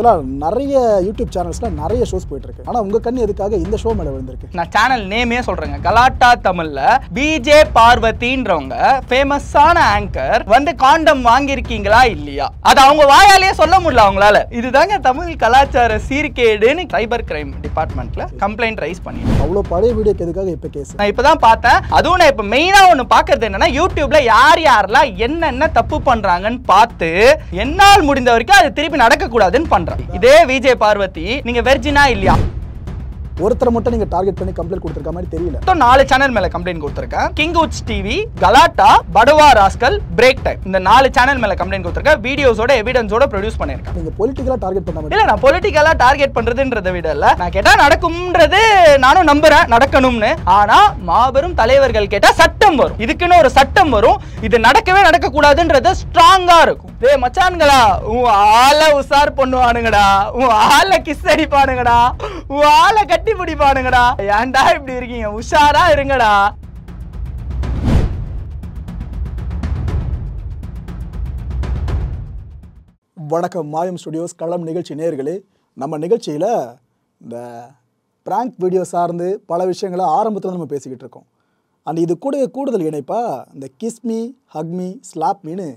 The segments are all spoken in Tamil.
ஆக்சுவலாக நிறைய யூடியூப் சேனல்ஸில் நிறைய ஷோஸ் போயிட்டுருக்கு ஆனால் உங்கள் கண் எதுக்காக இந்த ஷோ மேலே விழுந்திருக்கு நான் சேனல் நேமே சொல்கிறேங்க கலாட்டா தமிழில் பிஜே பார்வதின்றவங்க ஃபேமஸான ஆங்கர் வந்து காண்டம் வாங்கியிருக்கீங்களா இல்லையா அது அவங்க வாயாலேயே சொல்ல முடியல அவங்களால இதுதாங்க தமிழ் கலாச்சார சீர்கேடுன்னு சைபர் கிரைம் டிபார்ட்மெண்ட்ல கம்ப்ளைண்ட் ரைஸ் பண்ணி அவ்வளோ பழைய வீடியோக்கு எதுக்காக இப்போ கேஸ் நான் இப்போ தான் பார்த்தேன் அதுவும் நான் இப்போ மெயினாக ஒன்று பார்க்கறது என்னன்னா யூடியூப்ல யார் யாரெல்லாம் என்னென்ன தப்பு பண்ணுறாங்கன்னு பார்த்து என்னால் முடிந்த வரைக்கும் அது திருப்பி நடக்கக்கூடாதுன்னு பண்ணுறேன் இதே விஜய் பார்வதி நீங்க வெர்ஜினா இல்லையா ஒருத்தரை மட்டும் நீங்க டார்கெட் பண்ணி கம்ப்ளைண்ட் கொடுத்துருக்க மாதிரி தெரியல மொத்தம் நாலு சேனல் மேல கம்ப்ளைண்ட் கொடுத்துருக்கேன் கிங் உட்ஸ் டிவி கலாட்டா படவா ராஸ்கல் பிரேக் டைம் இந்த நாலு சேனல் மேல கம்ப்ளைண்ட் கொடுத்துருக்கேன் வீடியோஸோட எவிடன்ஸோட ப்ரொடியூஸ் பண்ணிருக்கேன் நீங்க பொலிட்டிக்கலா டார்கெட் பண்ண இல்ல நான் பொலிட்டிக்கலா டார்கெட் பண்றதுன்றத விட இல்ல நான் கேட்டா நடக்கும்ன்றது நானும் நம்புறேன் நடக்கணும்னு ஆனா மாபெரும் தலைவர்கள் கேட்டா சட்டம் வரும் இதுக்குன்னு ஒரு சட்டம் வரும் இது நடக்கவே நடக்க கூடாதுன்றது ஸ்ட்ராங்கா இருக்கும் டேய் மச்சான்களா உன் ஆளை உசார் பண்ணுவானுங்கடா உன் ஆளை கிஸ் அடிப்பானுங்கடா உன் ஆளை கட்டி கட்டி முடிப்பானுங்கடா ஏன்டா இப்படி இருக்கீங்க உஷாரா இருங்கடா வணக்கம் மாயம் ஸ்டுடியோஸ் களம் நிகழ்ச்சி நேர்களே நம்ம நிகழ்ச்சியில் இந்த பிராங்க் வீடியோ சார்ந்து பல விஷயங்களை ஆரம்பத்தில் நம்ம பேசிக்கிட்டு இருக்கோம் அண்ட் இது கூட கூடுதல் இணைப்பாக இந்த கிஸ்மி ஹக்மி ஸ்லாப்மின்னு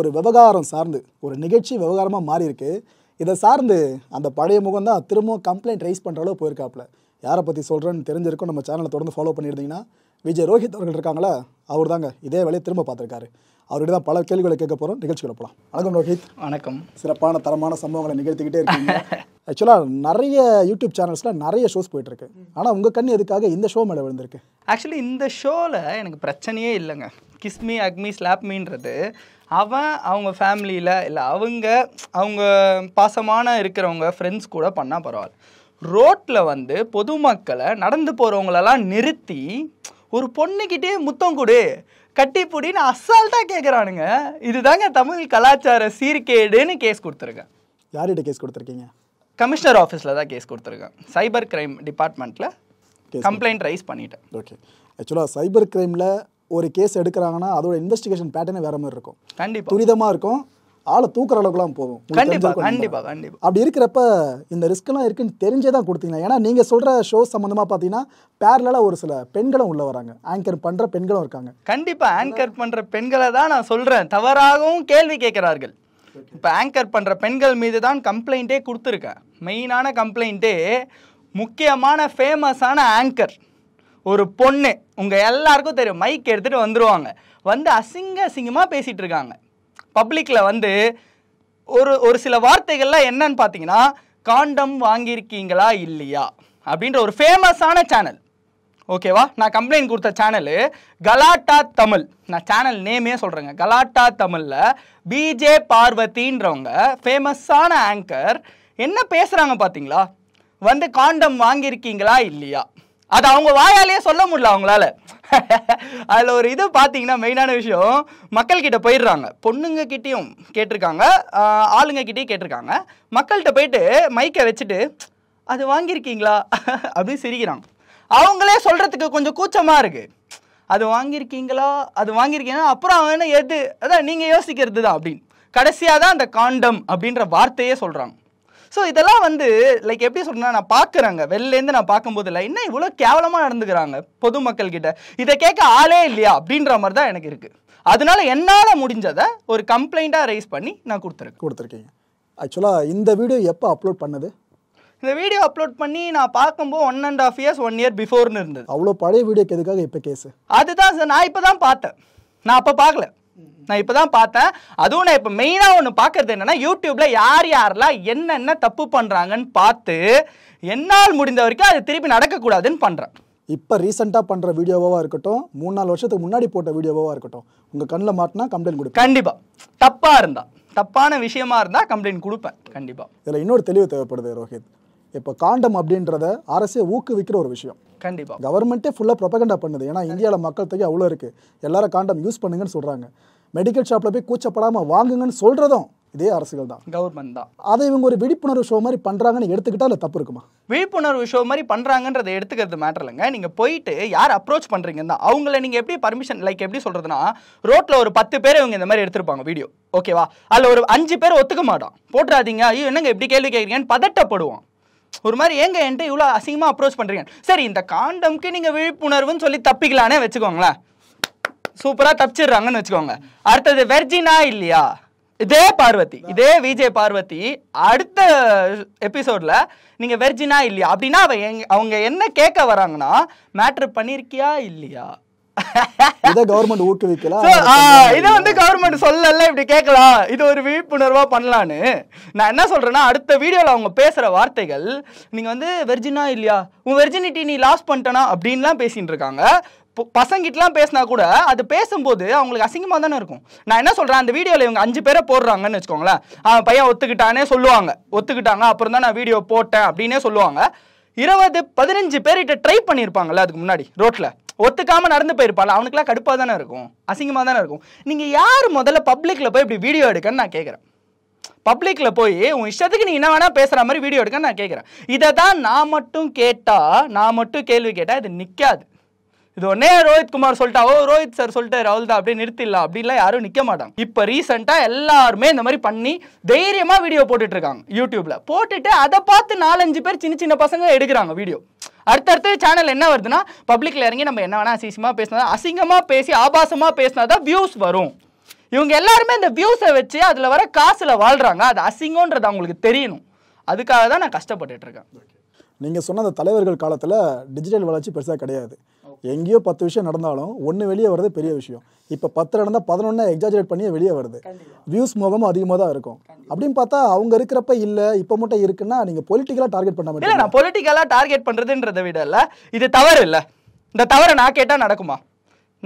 ஒரு விவகாரம் சார்ந்து ஒரு நிகழ்ச்சி விவகாரமாக மாறியிருக்கு இதை சார்ந்து அந்த பழைய முகம் தான் திரும்பவும் கம்ப்ளைண்ட் ரைஸ் பண்ணுற அளவு போயிருக்காப்புல யாரை பற்றி சொல்கிறேன்னு தெரிஞ்சிருக்கும் நம்ம சேனலை தொடர்ந்து ஃபாலோ பண்ணியிருந்தீங்கன்னா விஜய் ரோஹித் அவர்கள் இருக்காங்களா அவர் தாங்க இதே வேலையை திரும்ப பார்த்துருக்காரு அவர்கிட்ட தான் பல கேள்விகளை கேட்க போகிறோம் நிகழ்ச்சிகளை போகலாம் வணக்கம் ரோஹித் வணக்கம் சிறப்பான தரமான சம்பவங்களை நிகழ்த்திக்கிட்டே இருக்கீங்க ஆக்சுவலாக நிறைய யூடியூப் சேனல்ஸில் நிறைய ஷோஸ் போயிட்டுருக்கு ஆனால் உங்கள் கண் எதுக்காக இந்த ஷோ மேலே விழுந்திருக்கு ஆக்சுவலி இந்த ஷோவில் எனக்கு பிரச்சனையே இல்லைங்க கிஸ்மி அக்மி ஸ்லாப்மின்றது அவன் அவங்க ஃபேமிலியில் இல்லை அவங்க அவங்க பாசமான இருக்கிறவங்க ஃப்ரெண்ட்ஸ் கூட பண்ணால் பரவாயில்ல ரோட்டில் வந்து பொதுமக்களை நடந்து போகிறவங்களெல்லாம் நிறுத்தி ஒரு பொண்ணுக்கிட்டே முத்தம் கொடு கட்டிப்புடின்னு அசால்ட்டாக கேட்குறானுங்க இதுதாங்க தமிழ் கலாச்சார சீர்கேடுன்னு கேஸ் கொடுத்துருக்கேன் யார்கிட்ட கேஸ் கொடுத்துருக்கீங்க கமிஷனர் ஆஃபீஸில் தான் கேஸ் கொடுத்துருக்கேன் சைபர் கிரைம் டிபார்ட்மெண்ட்டில் கம்ப்ளைண்ட் ரைஸ் பண்ணிட்டேன் ஓகே ஆக்சுவலாக சைபர் கிரைமில் ஒரு கேஸ் எடுக்கிறாங்கன்னா அதோட இன்வெஸ்டிகேஷன் பேட்டர்னே வேற மாதிரி இருக்கும் கண்டிப்பாக துரிதமாக இருக்கும் ஆளை தூக்குற அளவுக்குலாம் போகும் கண்டிப்பாக கண்டிப்பாக அப்படி இருக்கிறப்ப இந்த ரிஸ்க்லாம் இருக்குன்னு தெரிஞ்சே தான் கொடுத்தீங்க ஏன்னா நீங்கள் சொல்கிற ஷோ சம்மந்தமாக பார்த்தீங்கன்னா பேரலா ஒரு சில பெண்களும் உள்ளே வராங்க ஆங்கர் பண்ணுற பெண்களும் இருக்காங்க கண்டிப்பாக ஆங்கர் பண்ணுற பெண்களை தான் நான் சொல்கிறேன் தவறாகவும் கேள்வி கேட்குறார்கள் இப்போ ஆங்கர் பண்ணுற பெண்கள் மீது தான் கம்ப்ளைண்ட்டே கொடுத்துருக்கேன் மெயினான கம்ப்ளைண்ட்டே முக்கியமான ஃபேமஸான ஆங்கர் ஒரு பொண்ணு உங்கள் எல்லாருக்கும் தெரியும் மைக் எடுத்துகிட்டு வந்துடுவாங்க வந்து அசிங்க அசிங்கமாக பேசிகிட்டு இருக்காங்க பப்ளிக்கில் வந்து ஒரு ஒரு சில வார்த்தைகள்லாம் என்னன்னு பார்த்தீங்கன்னா காண்டம் வாங்கியிருக்கீங்களா இல்லையா அப்படின்ற ஒரு ஃபேமஸான சேனல் ஓகேவா நான் கம்ப்ளைண்ட் கொடுத்த சேனலு கலாட்டா தமிழ் நான் சேனல் நேமே சொல்கிறேங்க கலாட்டா தமிழில் பிஜே பார்வதின்றவங்க ஃபேமஸான ஆங்கர் என்ன பேசுகிறாங்க பார்த்தீங்களா வந்து காண்டம் வாங்கியிருக்கீங்களா இல்லையா அதை அவங்க வாயாலேயே சொல்ல முடியல அவங்களால அதில் ஒரு இது பார்த்தீங்கன்னா மெயினான விஷயம் மக்கள்கிட்ட போயிடுறாங்க பொண்ணுங்க கிட்டேயும் கேட்டிருக்காங்க ஆளுங்கக்கிட்டேயும் கேட்டிருக்காங்க மக்கள்கிட்ட போயிட்டு மைக்கை வச்சுட்டு அது வாங்கியிருக்கீங்களா அப்படின்னு சிரிக்கிறாங்க அவங்களே சொல்கிறதுக்கு கொஞ்சம் கூச்சமாக இருக்குது அது வாங்கியிருக்கீங்களா அது வாங்கியிருக்கீங்கன்னா அப்புறம் அவன் எது அதான் நீங்கள் யோசிக்கிறது தான் அப்படின்னு கடைசியாக தான் அந்த காண்டம் அப்படின்ற வார்த்தையே சொல்கிறாங்க ஸோ இதெல்லாம் வந்து லைக் எப்படி சொல்றேன்னா நான் பார்க்குறாங்க வெளிலேருந்து நான் பார்க்கும்போது இல்லை என்ன இவ்வளோ கேவலமாக நடந்துக்கிறாங்க பொதுமக்கள் கிட்ட இதை கேட்க ஆளே இல்லையா அப்படின்ற மாதிரி தான் எனக்கு இருக்குது அதனால என்னால் முடிஞ்சதை ஒரு கம்ப்ளைண்ட்டாக ரைஸ் பண்ணி நான் கொடுத்துருக்கேன் கொடுத்துருக்கீங்க ஆக்சுவலாக இந்த வீடியோ எப்போ அப்லோட் பண்ணது இந்த வீடியோ அப்லோட் பண்ணி நான் பார்க்கும்போது one and half years one year பிஃபோர்னு இருந்தது அவ்வளோ பழைய வீடியோக்கு எதுக்காக இப்போ கேஸ் அதுதான் சார் நான் இப்போ தான் பார்த்தேன் நான் அப்போ பார்க்கல நான் இப்போ தான் பார்த்தேன் அதுவும் நான் இப்போ மெயினாக ஒன்று பார்க்கறது என்னென்னா யூடியூப்பில் யார் யாரெல்லாம் என்னென்ன தப்பு பண்ணுறாங்கன்னு பார்த்து என்னால் முடிந்த வரைக்கும் அது திருப்பி நடக்கக்கூடாதுன்னு பண்ணுறேன் இப்போ ரீசெண்டாக பண்ணுற வீடியோவாக இருக்கட்டும் மூணு நாலு வருஷத்துக்கு முன்னாடி போட்ட வீடியோவாக இருக்கட்டும் உங்கள் கண்ணில் மாட்டினா கம்ப்ளைண்ட் கொடுப்ப கண்டிப்பாக தப்பாக இருந்தால் தப்பான விஷயமா இருந்தால் கம்ப்ளைண்ட் கொடுப்பேன் கண்டிப்பாக இதில் இன்னொரு தெளிவு தேவைப்படுது ரோஹித் இப்போ காண்டம் அப்படின்றத அரசே ஊக்குவிக்கிற ஒரு விஷயம் கண்டிப்பாக கவர்மெண்ட்டே ஃபுல்லாக ப்ரொபகண்டா பண்ணுது ஏன்னா இந்தியாவில் மக்கள் தொகை அவ்வளோ இருக்குது எல்லாரும் காண்டம் யூஸ் பண்ணுங்கன்னு சொல்கிறாங்க மெடிக்கல் ஷாப்பில் போய் கூச்சப்படாமல் வாங்குங்கன்னு சொல்கிறதும் இதே அரசுகள் தான் கவர்மெண்ட் தான் அதை இவங்க ஒரு விழிப்புணர்வு ஷோ மாதிரி பண்ணுறாங்கன்னு எடுத்துக்கிட்டா அதில் தப்பு இருக்குமா விழிப்புணர்வு ஷோ மாதிரி பண்ணுறாங்கன்றதை எடுத்துக்கிறது மேட்டர் இல்லைங்க நீங்கள் போயிட்டு யார் அப்ரோச் பண்ணுறீங்கன்னு தான் அவங்கள நீங்கள் எப்படி பர்மிஷன் லைக் எப்படி சொல்கிறதுனா ரோட்டில் ஒரு பத்து பேர் இவங்க இந்த மாதிரி எடுத்திருப்பாங்க வீடியோ ஓகேவா அதில் ஒரு அஞ்சு பேர் ஒத்துக்க மாட்டோம் போட்டுறாதீங்க ஐயோ என்னங்க எப்படி கேள்வி கேட்குறீங்கன்னு பதட்டப்படுவோம் ஒரு மாதிரி ஏங்க என்கிட்ட இவ்வளோ அசிங்கமாக அப்ரோச் பண்ணுறீங்க சரி இந்த காண்டம்க்கு நீங்கள் விழிப்புணர்வுன்னு சொல்லி தப்பிக்கலானே வச்சுக்கோங்களேன் சூப்பராக தப்பிச்சிடுறாங்கன்னு வச்சுக்கோங்க அடுத்தது வெர்ஜினா இல்லையா இதே பார்வதி இதே விஜய் பார்வதி அடுத்த எபிசோடில் நீங்கள் வெர்ஜினா இல்லையா அப்படின்னா அவ எங் அவங்க என்ன கேட்க வராங்கன்னா மேட்ரு பண்ணியிருக்கியா இல்லையா கவர்மெண்ட் இதை வந்து கவர்மெண்ட் இப்படி கேட்கலாம் இது ஒரு விழிப்புணர்வா பண்ணலான்னு நான் என்ன சொல்றேன்னா அடுத்த வீடியோவில் அவங்க வார்த்தைகள் வந்து வெர்ஜினா இல்லையா உன் வெர்ஜினிட்டி நீ லாஸ் பண்ணிட்டனா கூட அது பேசும்போது அவங்களுக்கு அசிங்கமாக தானே இருக்கும் நான் என்ன சொல்கிறேன் அந்த இவங்க அஞ்சு பேரை போடுறாங்கன்னு வச்சுக்கோங்களேன் அவன் பையன் ஒத்துக்கிட்டானே சொல்லுவாங்க ஒத்துக்கிட்டாங்க அப்புறம் தான் நான் வீடியோ போட்டேன் அப்படின்னே சொல்லுவாங்க இருபது பதினஞ்சு பேர்கிட்ட ட்ரை பண்ணியிருப்பாங்கல்ல அதுக்கு முன்னாடி ரோட்டில் ஒத்துக்காம நடந்து போயிருப்பாள் அவனுக்குலாம் கடுப்பாக தானே இருக்கும் அசிங்கமாக தானே இருக்கும் நீங்கள் யார் முதல்ல பப்ளிக்கில் போய் இப்படி வீடியோ எடுக்கன்னு நான் கேட்குறேன் பப்ளிக்கில் போய் உன் இஷ்டத்துக்கு நீ என்ன வேணால் பேசுகிற மாதிரி வீடியோ எடுக்கன்னு நான் கேட்குறேன் இதை தான் நான் மட்டும் கேட்டால் நான் மட்டும் கேள்வி கேட்டால் இது நிற்காது இது ஒன்னே ரோஹித் குமார் சொல்லிட்டா ஓ ரோஹித் சார் சொல்லிட்டு ராகுல் தான் அப்படியே நிறுத்திடலாம் அப்படின்லாம் யாரும் நிற்க மாட்டாங்க இப்போ ரீசெண்டாக எல்லாருமே இந்த மாதிரி பண்ணி தைரியமாக வீடியோ போட்டுட்ருக்காங்க யூடியூப்பில் போட்டுட்டு அதை பார்த்து நாலஞ்சு பேர் சின்ன சின்ன பசங்க எடுக்கிறாங்க வீடியோ அடுத்தடுத்த சேனல் என்ன வருதுன்னா பப்ளிக்கில் இறங்கி நம்ம என்ன வேணால் அசிசியமா பேசினா அசிங்கமாக பேசி ஆபாசமாக பேசினா தான் வியூஸ் வரும் இவங்க எல்லாருமே இந்த வியூஸை வச்சு அதில் வர காசில் வாழ்கிறாங்க அது அசிங்கன்றது அவங்களுக்கு தெரியணும் அதுக்காக தான் நான் இருக்கேன் நீங்கள் சொன்ன அந்த தலைவர்கள் காலத்தில் டிஜிட்டல் வளர்ச்சி பெருசாக கிடையாது எங்கேயோ பத்து விஷயம் நடந்தாலும் ஒன்று வெளியே வர்றது பெரிய விஷயம் இப்போ பத்து நடந்தால் பதினொன்னு எக்ஸாஜரேட் பண்ணி வெளியே வருது வியூஸ் முகமும் அதிகமாக தான் இருக்கும் அப்படின்னு பார்த்தா அவங்க இருக்கிறப்ப இல்லை இப்போ மட்டும் இருக்குன்னா நீங்கள் பொலிட்டிக்கலாக டார்கெட் பண்ண முடியல நான் பொலிட்டிக்கலாக டார்கெட் பண்ணுறதுன்றதை விட இல்லை இது தவறு இல்லை இந்த தவறை நான் கேட்டால் நடக்குமா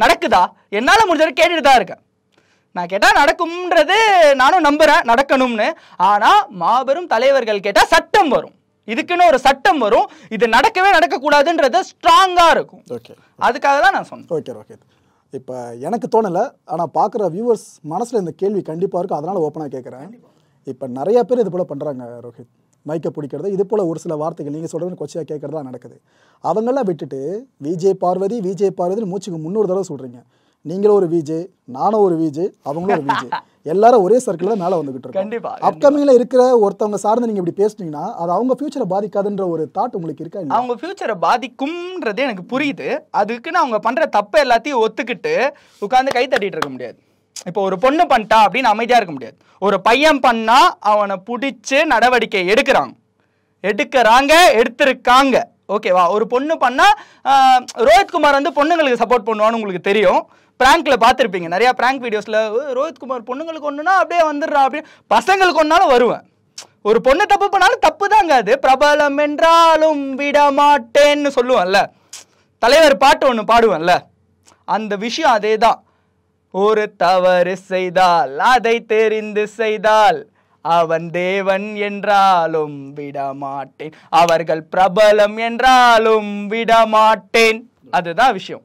நடக்குதா என்னால் முடிஞ்சது கேட்டுட்டு தான் இருக்கேன் நான் கேட்டால் நடக்கும்ன்றது நானும் நம்புகிறேன் நடக்கணும்னு ஆனால் மாபெரும் தலைவர்கள் கேட்டால் சட்டம் வரும் இதுக்குன்னு ஒரு சட்டம் வரும் இது நடக்கவே நடக்கக்கூடாதுன்றது ஸ்ட்ராங்காக இருக்கும் ஓகே அதுக்காக தான் நான் சொன்னேன் ஓகே ஓகே இப்போ எனக்கு தோணலை ஆனால் பார்க்குற வியூவர்ஸ் மனசில் இந்த கேள்வி கண்டிப்பாக இருக்கும் அதனால் ஓப்பனாக கேட்குறேன் இப்போ நிறைய பேர் இது போல் பண்ணுறாங்க ரோஹித் மைக்கை பிடிக்கிறது இது போல் ஒரு சில வார்த்தைகள் நீங்கள் சொல்கிறது கொச்சியாக கேட்குறதா நடக்குது அவங்களாம் விட்டுட்டு விஜய் பார்வதி விஜய் பார்வதினு மூச்சுக்கு முந்நூறு தடவை சொல்கிறீங்க நீங்களும் ஒரு விஜே நானும் ஒரு விஜே அவங்களும் ஒரு விஜே எல்லாரும் ஒரே சர்க்கிள் தான் மேலே வந்துகிட்டு இருக்கோம் கண்டிப்பா அப்கமிங்ல இருக்கிற ஒருத்தவங்க சார்ந்து நீங்க இப்படி பேசுனீங்கன்னா அது அவங்க ஃபியூச்சரை பாதிக்காதுன்ற ஒரு தாட் உங்களுக்கு இருக்கா அவங்க ஃபியூச்சரை பாதிக்கும்ன்றதே எனக்கு புரியுது அதுக்குன்னு அவங்க பண்ற தப்பை எல்லாத்தையும் ஒத்துக்கிட்டு உட்காந்து கை தட்டிட்டு இருக்க முடியாது இப்போ ஒரு பொண்ணு பண்ணிட்டா அப்படின்னு அமைதியா இருக்க முடியாது ஒரு பையன் பண்ணா அவனை பிடிச்சு நடவடிக்கை எடுக்கிறாங்க எடுக்கிறாங்க எடுத்திருக்காங்க ஓகேவா ஒரு பொண்ணு பண்ணால் குமார் வந்து பொண்ணுங்களுக்கு சப்போர்ட் பண்ணுவான்னு உங்களுக்கு தெரியும் பிராங்க்ல பார்த்துருப்பீங்க நிறையா பிராங்க் வீடியோஸில் குமார் பொண்ணுங்களுக்கு ஒன்றுனா அப்படியே வந்துடுறா அப்படின்னு பசங்களுக்கு ஒன்றாலும் வருவேன் ஒரு பொண்ணு தப்பு பண்ணாலும் தப்பு தாங்க அது பிரபலம் என்றாலும் விடமாட்டேன்னு சொல்லுவேன்ல தலைவர் பாட்டு ஒன்று பாடுவேன்ல அந்த விஷயம் அதே தான் ஒரு தவறு செய்தால் அதை தெரிந்து செய்தால் அவன் தேவன் என்றாலும் விடமாட்டேன் அவர்கள் பிரபலம் என்றாலும் விடமாட்டேன் அதுதான் விஷயம்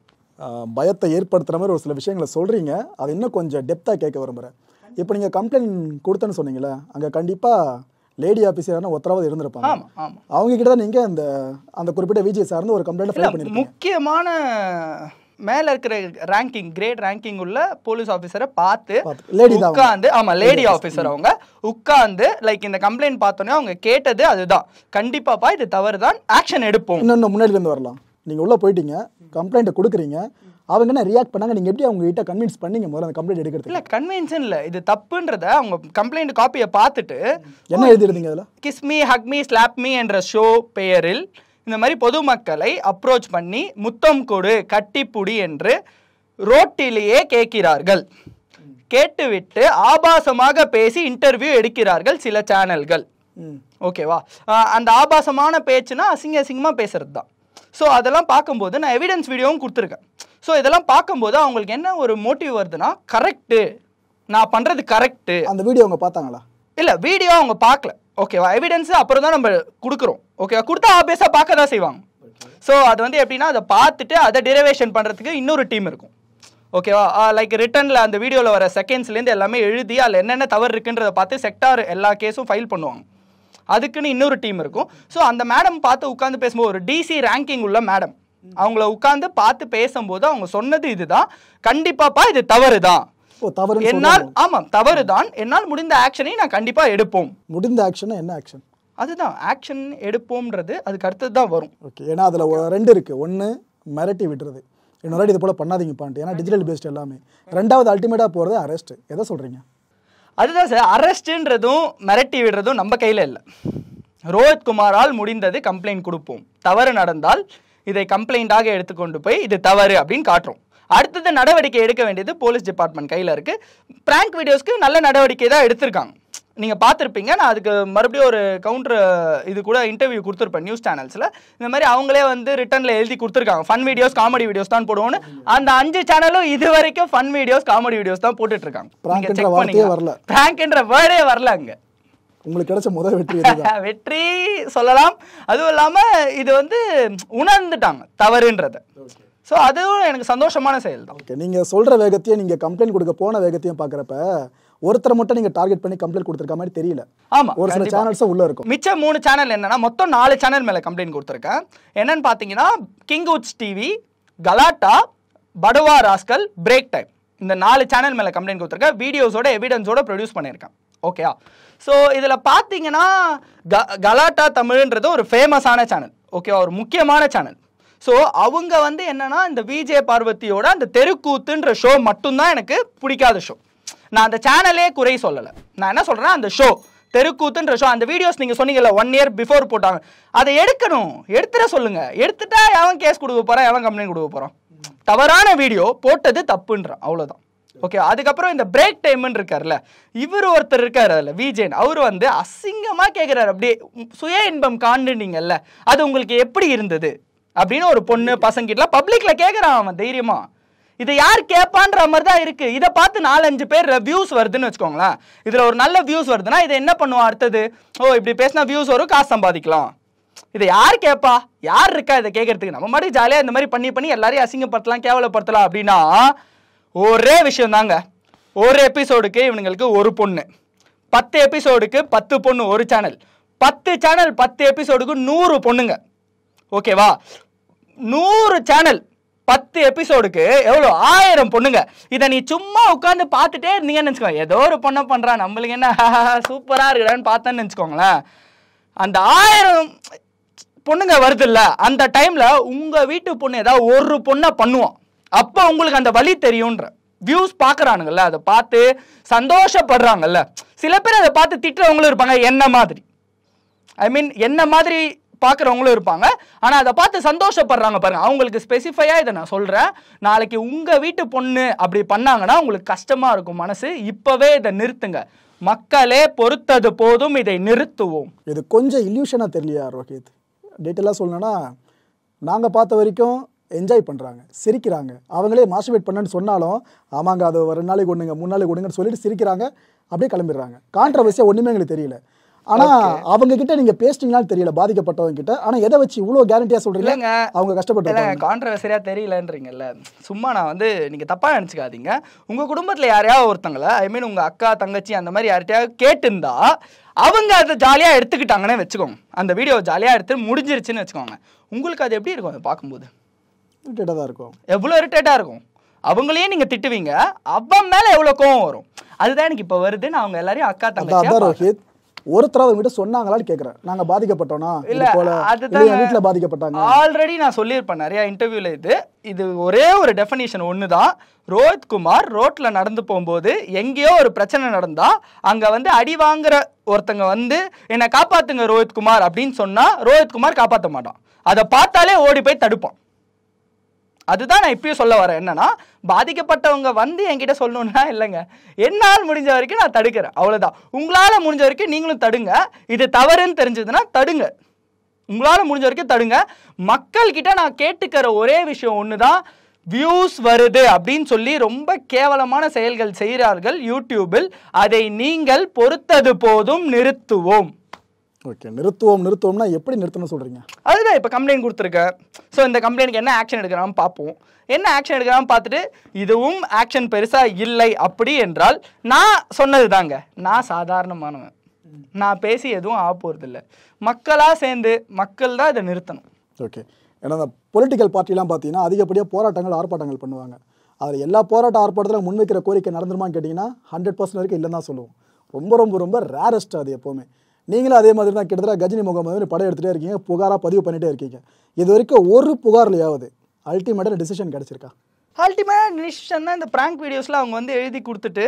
பயத்தை ஏற்படுத்துகிற மாதிரி ஒரு சில விஷயங்களை சொல்கிறீங்க அது இன்னும் கொஞ்சம் டெப்த்தாக கேட்க விரும்புகிறேன் இப்போ நீங்கள் கம்ப்ளைண்ட் கொடுத்தேன்னு சொன்னீங்களே அங்கே கண்டிப்பாக லேடி ஆஃபீஸரான ஒத்தராவது இருந்திருப்பாங்க அவங்க கிட்ட தான் நீங்கள் அந்த அந்த குறிப்பிட்ட விஜய் சார்ந்து ஒரு கம்ப்ளைண்ட் ஃபைல் பண்ணி முக்கியமான மேல இருக்கிற ரேங்கிங் கிரேட் ரேங்கிங் உள்ள போலீஸ் ஆஃபீஸரை பார்த்து உட்காந்து ஆமா லேடி ஆஃபீஸர் அவங்க உட்காந்து லைக் இந்த கம்ப்ளைண்ட் பார்த்தோன்னே அவங்க கேட்டது அதுதான் கண்டிப்பாப்பா இது தவறு தான் ஆக்ஷன் எடுப்போம் இன்னும் முன்னாடி இருந்து வரலாம் நீங்கள் உள்ளே போயிட்டீங்க கம்ப்ளைண்ட்டை கொடுக்குறீங்க அவங்க என்ன ரியாக்ட் பண்ணாங்க நீங்கள் எப்படி அவங்க கிட்ட கன்வின்ஸ் பண்ணீங்க முதல்ல அந்த கம்ப்ளைண்ட் எடுக்கிறது இல்லை கன்வின்ஸன் இல்லை இது தப்புன்றத அவங்க கம்ப்ளைண்ட் காப்பியை பார்த்துட்டு என்ன oh, எழுதிருந்தீங்க அதில் கிஸ்மி ஹக்மி ஸ்லாப்மி என்ற ஷோ பெயரில் இந்த மாதிரி பொதுமக்களை அப்ரோச் பண்ணி முத்தம் கொடு கட்டிப்புடி என்று ரோட்டிலேயே கேட்கிறார்கள் கேட்டுவிட்டு ஆபாசமாக பேசி இன்டர்வியூ எடுக்கிறார்கள் சில சேனல்கள் ஓகேவா அந்த ஆபாசமான பேச்சுனா அசிங்க அசிங்கமாக பேசுறது தான் ஸோ அதெல்லாம் பார்க்கும்போது நான் எவிடன்ஸ் வீடியோவும் கொடுத்துருக்கேன் ஸோ இதெல்லாம் பார்க்கும்போது அவங்களுக்கு என்ன ஒரு மோட்டிவ் வருதுன்னா கரெக்டு நான் பண்ணுறது கரெக்டு அந்த வீடியோ அவங்க பார்த்தாங்களா இல்லை வீடியோ அவங்க பார்க்கல ஓகேவா எவிடன்ஸு அப்புறம் தான் நம்ம கொடுக்குறோம் ஓகேவா கொடுத்தா ஆப்வியஸாக பார்க்க தான் செய்வாங்க ஸோ அது வந்து எப்படின்னா அதை பார்த்துட்டு அதை டிரைவேஷன் பண்ணுறதுக்கு இன்னொரு டீம் இருக்கும் ஓகேவா லைக் ரிட்டனில் அந்த வீடியோவில் வர செகண்ட்ஸ்லேருந்து எல்லாமே எழுதி அதில் என்னென்ன தவறு இருக்குன்றதை பார்த்து செக்டார் எல்லா கேஸும் ஃபைல் பண்ணுவாங்க அதுக்குன்னு இன்னொரு டீம் இருக்கும் ஸோ அந்த மேடம் பார்த்து உட்காந்து பேசும்போது ஒரு டிசி ரேங்கிங் உள்ள மேடம் அவங்கள உட்காந்து பார்த்து பேசும்போது அவங்க சொன்னது இதுதான் கண்டிப்பாப்பா இது தவறு தான் என்னால் ஆமாம் தவறு தான் என்னால் முடிந்த ஆக்ஷனை நான் கண்டிப்பாக எடுப்போம் முடிந்த ஆக்ஷன் என்ன ஆக்ஷன் அதுதான் ஆக்ஷன் எடுப்போம்ன்றது அதுக்கு அடுத்தது தான் வரும் ஓகே ஏன்னா அதில் ரெண்டு இருக்குது ஒன்று மிரட்டி விடுறது இன்னொரு இது போல் பண்ணாதீங்க பான்ட்டு ஏன்னா டிஜிட்டல் பேஸ்ட் எல்லாமே ரெண்டாவது அல்டிமேட்டாக போகிறது அரெஸ்ட் எதை சொல்கிறீங்க அதுதான் சார் அரெஸ்ட்டுன்றதும் மிரட்டி விடுறதும் நம்ம கையில் இல்லை ரோஹித் குமாரால் முடிந்தது கம்ப்ளைண்ட் கொடுப்போம் தவறு நடந்தால் இதை கம்ப்ளைண்ட்டாக எடுத்துக்கொண்டு போய் இது தவறு அப்படின்னு காட்டுறோம் அடுத்தது நடவடிக்கை எடுக்க வேண்டியது போலீஸ் டிபார்ட்மெண்ட் கையில் இருக்குது பிராங்க் வீடியோஸ்க்கு நல்ல நடவடிக்கை தான் எடுத்திருக்காங்க நீங்கள் பார்த்துருப்பீங்க நான் அதுக்கு மறுபடியும் ஒரு கவுண்டர் இது கூட இன்டர்வியூ கொடுத்துருப்பேன் நியூஸ் சேனல்ஸில் இந்த மாதிரி அவங்களே வந்து ரிட்டனில் எழுதி கொடுத்துருக்காங்க ஃபன் வீடியோஸ் காமெடி வீடியோஸ் தான் போடுவோம்னு அந்த அஞ்சு சேனலும் இது வரைக்கும் ஃபன் வீடியோஸ் காமெடி வீடியோஸ் தான் போட்டுட்டு இருக்காங்க வரல பிராங்க்ன்ற வேர்டே வரல அங்கே உங்களுக்கு கிடைச்ச முதல் வெற்றி வெற்றி சொல்லலாம் அதுவும் இல்லாமல் இது வந்து உணர்ந்துட்டாங்க தவறுன்றதை ஸோ அதுவும் எனக்கு சந்தோஷமான செயல் தான் ஓகே நீங்கள் சொல்கிற வேகத்தையும் நீங்கள் கம்ப்ளைண்ட் கொடுக்க போன வேகத்தையும் பார்க்குறப்ப ஒருத்தரை மட்டும் நீங்க டார்கெட் பண்ணி கம்ப்ளைண்ட் கொடுத்துருக்க மாதிரி தெரியல ஆமா ஒரு சில சேனல்ஸும் உள்ள இருக்கும் மிச்சம் மூணு சேனல் என்னன்னா மொத்தம் நாலு சேனல் மேல கம்ப்ளைண்ட் கொடுத்துருக்கேன் என்னன்னு பாத்தீங்கன்னா கிங் உட்ஸ் டிவி கலாட்டா படுவா ராஸ்கல் பிரேக் டைம் இந்த நாலு சேனல் மேலே கம்ப்ளைண்ட் கொடுத்துருக்கேன் வீடியோஸோட எவிடன்ஸோட ப்ரொடியூஸ் பண்ணியிருக்கேன் ஓகேயா ஸோ இதில் பார்த்தீங்கன்னா க கலாட்டா தமிழ்ன்றது ஒரு ஃபேமஸான சேனல் ஓகேவா ஒரு முக்கியமான சேனல் ஸோ அவங்க வந்து என்னென்னா இந்த விஜே பார்வதியோட அந்த தெருக்கூத்துன்ற ஷோ மட்டும்தான் எனக்கு பிடிக்காத ஷோ நான் அந்த சேனலே குறை சொல்லலை நான் என்ன சொல்கிறேன் அந்த ஷோ தெருக்கூத்துன்ற ஷோ அந்த வீடியோஸ் நீங்கள் சொன்னீங்கல்ல ஒன் இயர் பிஃபோர் போட்டாங்க அதை எடுக்கணும் எடுத்துட சொல்லுங்கள் எடுத்துட்டா எவன் கேஸ் கொடுக்க போகிறான் எவன் கம்ப்ளைண்ட் கொடுக்க போகிறான் தவறான வீடியோ போட்டது தப்புன்றான் அவ்வளோதான் ஓகே அதுக்கப்புறம் இந்த பிரேக் டைம்னு இருக்கார்ல இவர் ஒருத்தர் இருக்கார் அதில் விஜயன் அவர் வந்து அசிங்கமாக கேட்குறாரு அப்படியே சுய இன்பம் காண்டுனீங்கல்ல அது உங்களுக்கு எப்படி இருந்தது அப்படின்னு ஒரு பொண்ணு பசங்கிட்டலாம் பப்ளிக்கில் கேட்குறான் அவன் தைரியமாக இது யார் கேட்பான்ற மாதிரி தான் இருக்குது இதை பார்த்து நாலஞ்சு பேர் வியூஸ் வருதுன்னு வச்சுக்கோங்களேன் இதில் ஒரு நல்ல வியூஸ் வருதுன்னா இதை என்ன பண்ணுவோம் அடுத்தது ஓ இப்படி பேசினா வியூஸ் வரும் காசு சம்பாதிக்கலாம் இதை யார் கேட்பா யார் இருக்கா இதை கேட்கறதுக்கு நம்ம மாதிரி ஜாலியாக இந்த மாதிரி பண்ணி பண்ணி எல்லாரையும் அசிங்கப்படுத்தலாம் கேவலப்படுத்தலாம் அப்படின்னா ஒரே விஷயம் தாங்க ஒரு எபிசோடுக்கு இவனுங்களுக்கு ஒரு பொண்ணு பத்து எபிசோடுக்கு பத்து பொண்ணு ஒரு சேனல் பத்து சேனல் பத்து எபிசோடுக்கு நூறு பொண்ணுங்க ஓகேவா நூறு சேனல் பத்து எபிசோடுக்கு எவ்வளோ ஆயிரம் பொண்ணுங்க இதை நீ சும்மா உட்காந்து பார்த்துட்டே இருந்தீங்கன்னு வச்சுக்கோங்க ஏதோ ஒரு பொண்ணை பண்ணுறான் நம்மளுக்கு என்ன சூப்பராக இருக்கிறான்னு பார்த்தேன்னு வச்சுக்கோங்களேன் அந்த ஆயிரம் பொண்ணுங்க வருதுல்ல அந்த டைமில் உங்கள் வீட்டு பொண்ணு ஏதாவது ஒரு பொண்ணை பண்ணுவோம் அப்போ உங்களுக்கு அந்த வழி தெரியுன்ற வியூஸ் பார்க்குறானுங்கள்ல அதை பார்த்து சந்தோஷப்படுறாங்கல்ல சில பேர் அதை பார்த்து திட்டுறவங்களும் இருப்பாங்க என்ன மாதிரி ஐ மீன் என்ன மாதிரி பார்க்குறவங்களும் இருப்பாங்க ஆனால் அதை பார்த்து சந்தோஷப்படுறாங்க பாருங்கள் அவங்களுக்கு ஸ்பெசிஃபையாக இதை நான் சொல்கிறேன் நாளைக்கு உங்கள் வீட்டு பொண்ணு அப்படி பண்ணாங்கன்னா உங்களுக்கு கஷ்டமாக இருக்கும் மனசு இப்போவே இதை நிறுத்துங்க மக்களே பொறுத்தது போதும் இதை நிறுத்துவோம் இது கொஞ்சம் இல்யூஷனாக தெரியலையா ரோஹித் டீட்டெயிலாக சொல்லணும்னா நாங்கள் பார்த்த வரைக்கும் என்ஜாய் பண்ணுறாங்க சிரிக்கிறாங்க அவங்களே மாஸ்டிவேட் பண்ணுன்னு சொன்னாலும் ஆமாங்க அது ஒரு நாளைக்கு ஒன்றுங்க மூணு நாளைக்கு ஒன்றுங்கன்னு சொல்லிட்டு சிரிக்கிறாங்க அப்படியே கிளம்பிடுறாங்க கான்ட்ரவர்சியாக ஒன்றுமே எங்களுக்கு தெரியல ஆனா அவங்க கிட்ட நீங்க பேசிட்டீங்களான்னு தெரியல பாதிக்கப்பட்டவங்க கிட்ட ஆனால் எதை வச்சு இவ்வளோ கேரண்டியாக சொல்கிறீங்க அவங்க கஷ்டப்பட்டு கான்ட்ரவர்சரியாக தெரியலன்றீங்கல்ல சும்மா நான் வந்து நீங்கள் தப்பாக நினச்சிக்காதீங்க உங்கள் குடும்பத்தில் யாரையாவது ஒருத்தங்களை ஐ மீன் உங்கள் அக்கா தங்கச்சி அந்த மாதிரி யார்கிட்டயாவது கேட்டிருந்தா அவங்க அதை ஜாலியாக எடுத்துக்கிட்டாங்கன்னு வச்சுக்கோங்க அந்த வீடியோ ஜாலியாக எடுத்து முடிஞ்சிருச்சுன்னு வச்சுக்கோங்க உங்களுக்கு அது எப்படி இருக்கும் அதை பார்க்கும்போது இருக்கும் எவ்வளோ இரிட்டேட்டாக இருக்கும் அவங்களையும் நீங்கள் திட்டுவீங்க அவன் மேல எவ்வளோ கோவம் வரும் அதுதான் எனக்கு இப்போ வருதுன்னு அவங்க எல்லாரையும் அக்கா தங்கச்சி ஒருத்தர் அவங்க கிட்ட சொன்னாங்களான்னு கேட்குறேன் நாங்கள் பாதிக்கப்பட்டோம்னா இல்லை போல அதுதான் வீட்டில் பாதிக்கப்பட்டாங்க ஆல்ரெடி நான் சொல்லியிருப்பேன் நிறையா இன்டர்வியூல இது இது ஒரே ஒரு டெஃபனேஷன் ஒன்று தான் ரோஹித் குமார் ரோட்டில் நடந்து போகும்போது எங்கேயோ ஒரு பிரச்சனை நடந்தால் அங்கே வந்து அடி வாங்குற ஒருத்தங்க வந்து என்னை காப்பாற்றுங்க ரோஹித் குமார் அப்படின்னு சொன்னால் ரோஹித் குமார் காப்பாற்ற மாட்டான் அதை பார்த்தாலே ஓடி போய் தடுப்பான் அதுதான் நான் இப்பயும் சொல்ல வரேன் என்னன்னா பாதிக்கப்பட்டவங்க வந்து என்கிட்ட சொல்லணும்னா இல்லைங்க என்னால் முடிஞ்ச வரைக்கும் நான் தடுக்கிறேன் அவ்வளோதான் உங்களால் முடிஞ்ச வரைக்கும் நீங்களும் தடுங்க இது தவறுன்னு தெரிஞ்சதுன்னா தடுங்க உங்களால் முடிஞ்ச வரைக்கும் தடுங்க மக்கள்கிட்ட நான் கேட்டுக்கிற ஒரே விஷயம் ஒன்று தான் வியூஸ் வருது அப்படின்னு சொல்லி ரொம்ப கேவலமான செயல்கள் செய்கிறார்கள் யூடியூபில் அதை நீங்கள் பொறுத்தது போதும் நிறுத்துவோம் ஓகே நிறுத்துவோம் நிறுத்துவோம்னா எப்படி நிறுத்தணும் சொல்கிறீங்க அதுதான் இப்போ கம்ப்ளைண்ட் கொடுத்துருக்கேன் ஸோ இந்த கம்ப்ளைண்ட்க்கு என்ன ஆக்ஷன் எடுக்கிறான்னு பார்ப்போம் என்ன ஆக்ஷன் எடுக்கிறான்னு பார்த்துட்டு இதுவும் ஆக்ஷன் பெருசாக இல்லை அப்படி என்றால் நான் சொன்னது தாங்க நான் சாதாரணமானவன் நான் பேசி எதுவும் ஆக போகிறதில்ல மக்களாக சேர்ந்து மக்கள் தான் இதை நிறுத்தணும் ஓகே ஏன்னா இந்த பொலிட்டிக்கல் பார்ட்டிலாம் பார்த்தீங்கன்னா அதிகப்படியாக போராட்டங்கள் ஆர்ப்பாட்டங்கள் பண்ணுவாங்க அதில் எல்லா போராட்ட ஆர்ப்பாட்டத்தில் முன்வைக்கிற கோரிக்கை நடந்துருமான்னு கேட்டிங்கன்னா ஹண்ட்ரட் பர்சன்ட் வரைக்கும் இல்லைன்னு தான் சொல்லுவோம் ரொம்ப ரொம்ப ரொம்ப ரேரஸ்ட் அது எப்போவுமே நீங்களும் அதே மாதிரி தான் கிட்டத்தட்ட கஜினி முகமது படம் எடுத்துகிட்டே இருக்கீங்க புகாராக பதிவு பண்ணிகிட்டே இருக்கீங்க இது வரைக்கும் ஒரு புகார்லையாவது அல்டிமேட்டாக டிசிஷன் கிடச்சிருக்கா அல்டிமேட்டாக டிசிஷன் தான் இந்த ப்ராங்க் வீடியோஸில் அவங்க வந்து எழுதி கொடுத்துட்டு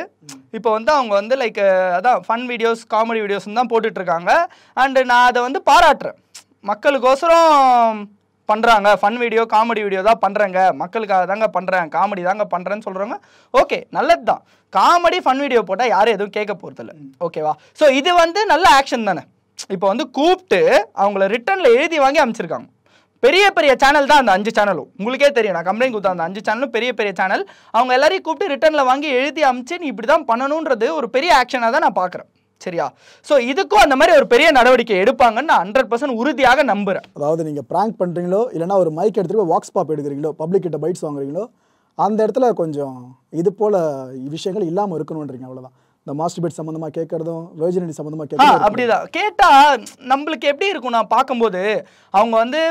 இப்போ வந்து அவங்க வந்து லைக் அதான் ஃபன் வீடியோஸ் காமெடி வீடியோஸ்னு தான் போட்டுட்ருக்காங்க அண்டு நான் அதை வந்து பாராட்டுறேன் மக்களுக்கோசரம் பண்ணுறாங்க ஃபன் வீடியோ காமெடி வீடியோ தான் பண்ணுறேங்க மக்களுக்காக தாங்க பண்ணுறேன் காமெடி தாங்க பண்ணுறேன்னு சொல்கிறவங்க ஓகே நல்லது தான் காமெடி ஃபன் வீடியோ போட்டால் யாரும் எதுவும் கேட்க போகிறதில்ல ஓகேவா ஸோ இது வந்து நல்ல ஆக்ஷன் தானே இப்போ வந்து கூப்பிட்டு அவங்கள ரிட்டர்னில் எழுதி வாங்கி அமைச்சிருக்காங்க பெரிய பெரிய சேனல் தான் அந்த அஞ்சு சேனலும் உங்களுக்கே தெரியும் நான் கம்ப்ளைண்ட் கொடுத்தா அந்த அஞ்சு சேனலும் பெரிய பெரிய சேனல் அவங்க எல்லாரையும் கூப்பிட்டு ரிட்டர்னில் வாங்கி எழுதி அமிச்சு நீ இப்படி தான் பண்ணணுன்றது ஒரு பெரிய ஆக்ஷனாக தான் நான் பார்க்குறேன் சரியா ஸோ இதுக்கும் அந்த மாதிரி ஒரு பெரிய நடவடிக்கை எடுப்பாங்கன்னு நான் ஹண்ட்ரட் பர்சன்ட் உறுதியாக நம்புறேன் அதாவது நீங்கள் ப்ராங்க் பண்ணுறீங்களோ இல்லைனா ஒரு மைக் எடுத்துகிட்டு வாக்ஸ் பாப் எடுக்கிறீங்களோ பப்ளிக் கிட்ட பைட்ஸ் வாங்குறீங்களோ அந்த இடத்துல கொஞ்சம் இது போல் விஷயங்கள் இல்லாமல் இருக்கணுன்றீங்க அவ்வளோதான் இந்த மாஸ்டர்பேட் சம்மந்தமாக கேட்குறதும் வேர்ஜினிட்டி சம்மந்தமாக கேட்கறதும் அப்படிதான் கேட்டால் நம்மளுக்கு எப்படி இருக்கும் நான் பார்க்கும்போது அவங்க வந்து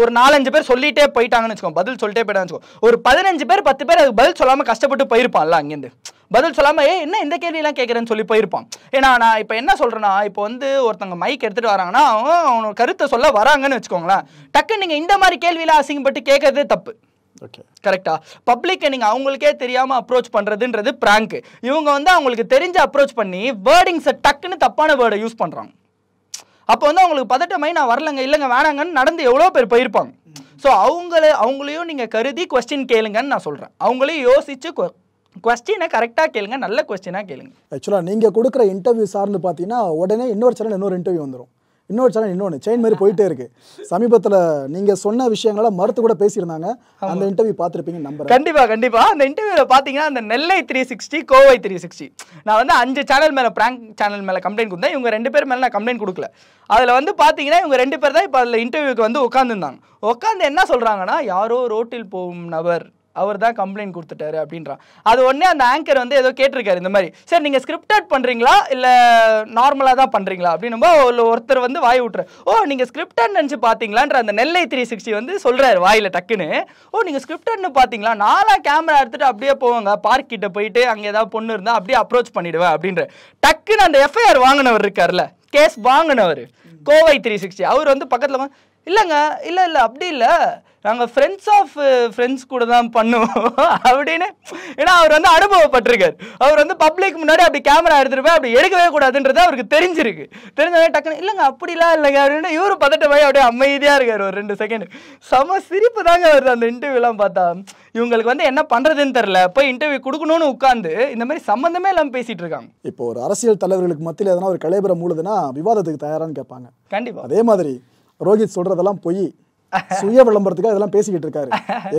ஒரு நாலஞ்சு பேர் சொல்லிட்டே போயிட்டாங்கன்னு வச்சுக்கோ பதில் சொல்லிட்டே போயிட்டாங்க வச்சுக்கோ ஒரு பதினஞ்சு பேர் பத்து பேர் அதுக்கு பதில் சொல்லாமல் கஷ்டப்பட்டு போயிருப்பான்ல அங்கேருந்து பதில் சொல்லாமல் ஏ என்ன இந்த கேள்வியெல்லாம் கேட்குறேன்னு சொல்லி போயிருப்பான் ஏன்னா நான் இப்போ என்ன சொல்கிறேன்னா இப்போ வந்து ஒருத்தவங்க மைக் எடுத்துகிட்டு வராங்கன்னா அவனோட கருத்தை சொல்ல வராங்கன்னு வச்சுக்கோங்களேன் டக்குன்னு நீங்கள் இந்த மாதிரி கேள்வியெல்லாம் அசிங்கப்பட்டு கேட்கறதே தப்பு ஓகே கரெக்டா பப்ளிக்கை நீங்கள் அவங்களுக்கே தெரியாமல் அப்ரோச் பண்ணுறதுன்றது பிராங்க் இவங்க வந்து அவங்களுக்கு தெரிஞ்சு அப்ரோச் பண்ணி வேர்டிங்ஸை டக்குன்னு தப்பான வேர்டை யூஸ் பண்ணுறாங்க அப்போ வந்து அவங்களுக்கு பதட்டமாயி நான் வரலங்க இல்லைங்க வேணாங்கன்னு நடந்து எவ்வளோ பேர் போயிருப்பாங்க ஸோ அவங்கள அவங்களையும் நீங்கள் கருதி கொஸ்டின் கேளுங்கன்னு நான் சொல்கிறேன் அவங்களையும் யோசித்து கொஸ்டினை கரெக்டாக கேளுங்க நல்ல கொஸ்டினாக கேளுங்க ஆக்சுவலாக நீங்கள் கொடுக்குற இன்டர்வியூ சார்ந்து பார்த்தீங்கன்னா உடனே இன்னொரு சேனல் இன்னொரு இன்டர்வியூ வந்துடும் இன்னொரு சேனல் இன்னொன்று செயின் மாதிரி போயிட்டே இருக்குது சமீபத்தில் நீங்கள் சொன்ன விஷயங்களை மறுத்து கூட பேசியிருந்தாங்க அந்த இன்டர்வியூ பார்த்துருப்பீங்க நம்பர் கண்டிப்பாக கண்டிப்பாக அந்த இன்டர்வியூவில் பார்த்தீங்கன்னா அந்த Nellai three sixty Kovai three sixty நான் வந்து அஞ்சு சேனல் மேலே பிராங்க் சேனல் மேலே கம்ப்ளைண்ட் கொடுத்தேன் இவங்க ரெண்டு பேர் மேலே நான் கம்ப்ளைண்ட் கொடுக்கல அதில் வந்து பார்த்தீங்கன்னா இவங்க ரெண்டு பேர் தான் இப்போ அதில் இன்டர்வியூக்கு வந்து உட்காந்துருந்தாங்க உட்காந்து என்ன சொல்கிறாங்கன்னா யாரோ ரோட்டில் போகும் நபர் அவர் தான் கம்ப்ளைண்ட் கொடுத்துட்டாரு அப்படின்றான் அது உடனே அந்த ஆங்கர் வந்து ஏதோ கேட்டிருக்காரு இந்த மாதிரி சரி நீங்கள் ஸ்கிரிப்டட் பண்ணுறீங்களா இல்லை நார்மலாக தான் பண்ணுறீங்களா அப்படின்னும்போது ஒருத்தர் வந்து வாய் விட்டுற ஓ நீங்கள் ஸ்கிரிப்டட் நினச்சி பார்த்தீங்களான்ற அந்த நெல்லை த்ரீ சிக்ஸ்டி வந்து சொல்கிறாரு வாயில் டக்குன்னு ஓ நீங்கள் ஸ்கிரிப்டட்னு பார்த்தீங்களா நாளாக கேமரா எடுத்துகிட்டு அப்படியே போவாங்க பார்க் கிட்டே போயிட்டு அங்கே ஏதாவது பொண்ணு இருந்தால் அப்படியே அப்ரோச் பண்ணிவிடுவேன் அப்படின்ற டக்குன்னு அந்த எஃப்ஐஆர் வாங்கினவர் இருக்கார்ல கேஸ் வாங்கினவர் கோவை த்ரீ சிக்ஸ்டி அவர் வந்து பக்கத்தில் இல்லைங்க இல்லை இல்லை அப்படி இல்லை நாங்கள் ஃப்ரெண்ட்ஸ் ஆஃப் ஃப்ரெண்ட்ஸ் uh, கூட தான் பண்ணுவோம் அப்படின்னு ஏன்னா அவர் வந்து அனுபவப்பட்டிருக்கார் அவர் வந்து பப்ளிக் முன்னாடி அப்படி கேமரா எடுத்துகிட்டு போய் அப்படி எடுக்கவே கூடாதுன்றது அவருக்கு தெரிஞ்சிருக்கு தெரிஞ்சவங்க டக்குனு இல்லைங்க அப்படிலாம் இல்லைங்க அப்படின்னு இவரு போய் அப்படியே அமைதியாக இருக்கார் ஒரு ரெண்டு செகண்ட் செம சிரிப்பு தாங்க அவர் அந்த இன்டர்வியூலாம் பார்த்தா இவங்களுக்கு வந்து என்ன பண்ணுறதுன்னு தெரில போய் இன்டர்வியூ கொடுக்கணும்னு உட்காந்து இந்த மாதிரி சம்மந்தமே இல்லாமல் பேசிகிட்டு இருக்காங்க இப்போ ஒரு அரசியல் தலைவர்களுக்கு மத்தியில் எதனா ஒரு கலைபுரம் மூலதுன்னா விவாதத்துக்கு தயாரான்னு கேட்பாங்க கண்டிப்பாக அதே மாதிரி ரோஹித் சொல்கிறதெல்லாம் பொய் சுய விளம்பரத்துக்காக இதெல்லாம் பேசிக்கிட்டு இருக்காரு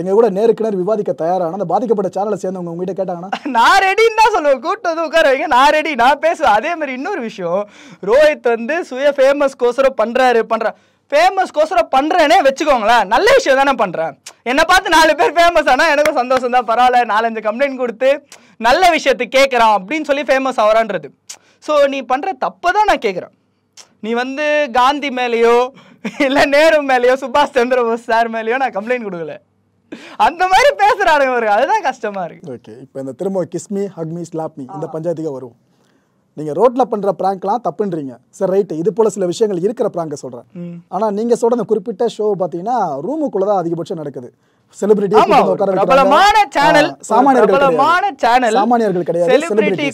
எங்க கூட நேருக்கு நேர் விவாதிக்க தயாரான அந்த பாதிக்கப்பட்ட சேனலை சேர்ந்தவங்க உங்ககிட்ட கேட்டாங்கன்னா நான் ரெடின்னு தான் சொல்லுவேன் கூட்டம் உட்கார வைங்க நான் ரெடி நான் பேசுவேன் அதே மாதிரி இன்னொரு விஷயம் ரோஹித் வந்து சுய ஃபேமஸ் கோசரம் பண்றாரு பண்ற ஃபேமஸ் கோசரம் பண்றேனே வச்சுக்கோங்களேன் நல்ல விஷயம் தானே பண்றேன் என்னை பார்த்து நாலு பேர் ஃபேமஸ் ஆனால் எனக்கும் சந்தோஷம் தான் பரவாயில்ல நாலஞ்சு கம்ப்ளைண்ட் கொடுத்து நல்ல விஷயத்தை கேட்குறான் அப்படின்னு சொல்லி ஃபேமஸ் ஆகிறான்றது ஸோ நீ பண்ணுற தப்பை தான் நான் கேட்குறேன் நீ வந்து காந்தி மேலேயோ இல்லை நேரு மேலேயோ சுபாஷ் சந்திர போஸ் சார் மேலேயோ நான் கம்ப்ளைண்ட் கொடுக்கல அந்த மாதிரி பேசுறாருங்க ஒரு அதுதான் கஷ்டமா இருக்கு ஓகே இப்போ இந்த திரும்ப கிஸ்மி ஹக்மி ஸ்லாப்மி இந்த பஞ்சாயத்துக்கே வருவோம் நீங்கள் ரோட்டில் பண்ணுற பிராங்க்லாம் தப்புன்றீங்க சார் ரைட்டு இது போல் சில விஷயங்கள் இருக்கிற பிராங்க சொல்கிறேன் ஆனால் நீங்கள் சொல்கிற குறிப்பிட்ட ஷோ பார்த்தீங்கன்னா ரூமுக்குள்ளே தான் அதிகபட்சம் நடக்குது செலிபிரிட்டி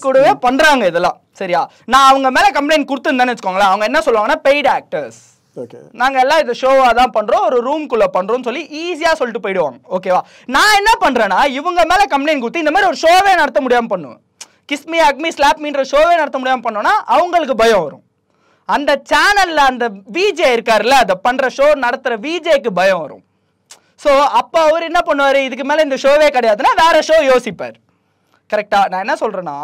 கூடவே பண்றாங்க இதெல்லாம் சரியா நான் அவங்க மேல கம்ப்ளைண்ட் கொடுத்துருந்தேன்னு வச்சுக்கோங்களேன் அவங்க என்ன சொல்லுவாங்கன்னா பெய்ட் ஆக்டர்ஸ் நாங்கள் எல்லாம் இந்த ஷோவாக தான் பண்ணுறோம் ஒரு ரூம்குள்ளே பண்ணுறோம்னு சொல்லி ஈஸியாக சொல்லிட்டு போயிடுவாங்க ஓகேவா நான் என்ன பண்ணுறேன்னா இவங்க மேலே கம்ப்ளைண்ட் கொடுத்து இந்த மாதிரி ஒரு ஷோவே நடத்த முடியாமல் பண்ணுவேன் கிஸ்மி அக்மி ஸ்லாப்மின்ற ஷோவே நடத்த முடியாமல் பண்ணோன்னா அவங்களுக்கு பயம் வரும் அந்த சேனலில் அந்த விஜே இருக்கார்ல அதை பண்ணுற ஷோ நடத்துகிற விஜேக்கு பயம் வரும் ஸோ அப்போ அவர் என்ன பண்ணுவார் இதுக்கு மேலே இந்த ஷோவே கிடையாதுன்னா வேறு ஷோ யோசிப்பார் கரெக்டாக நான் என்ன சொல்கிறேன்னா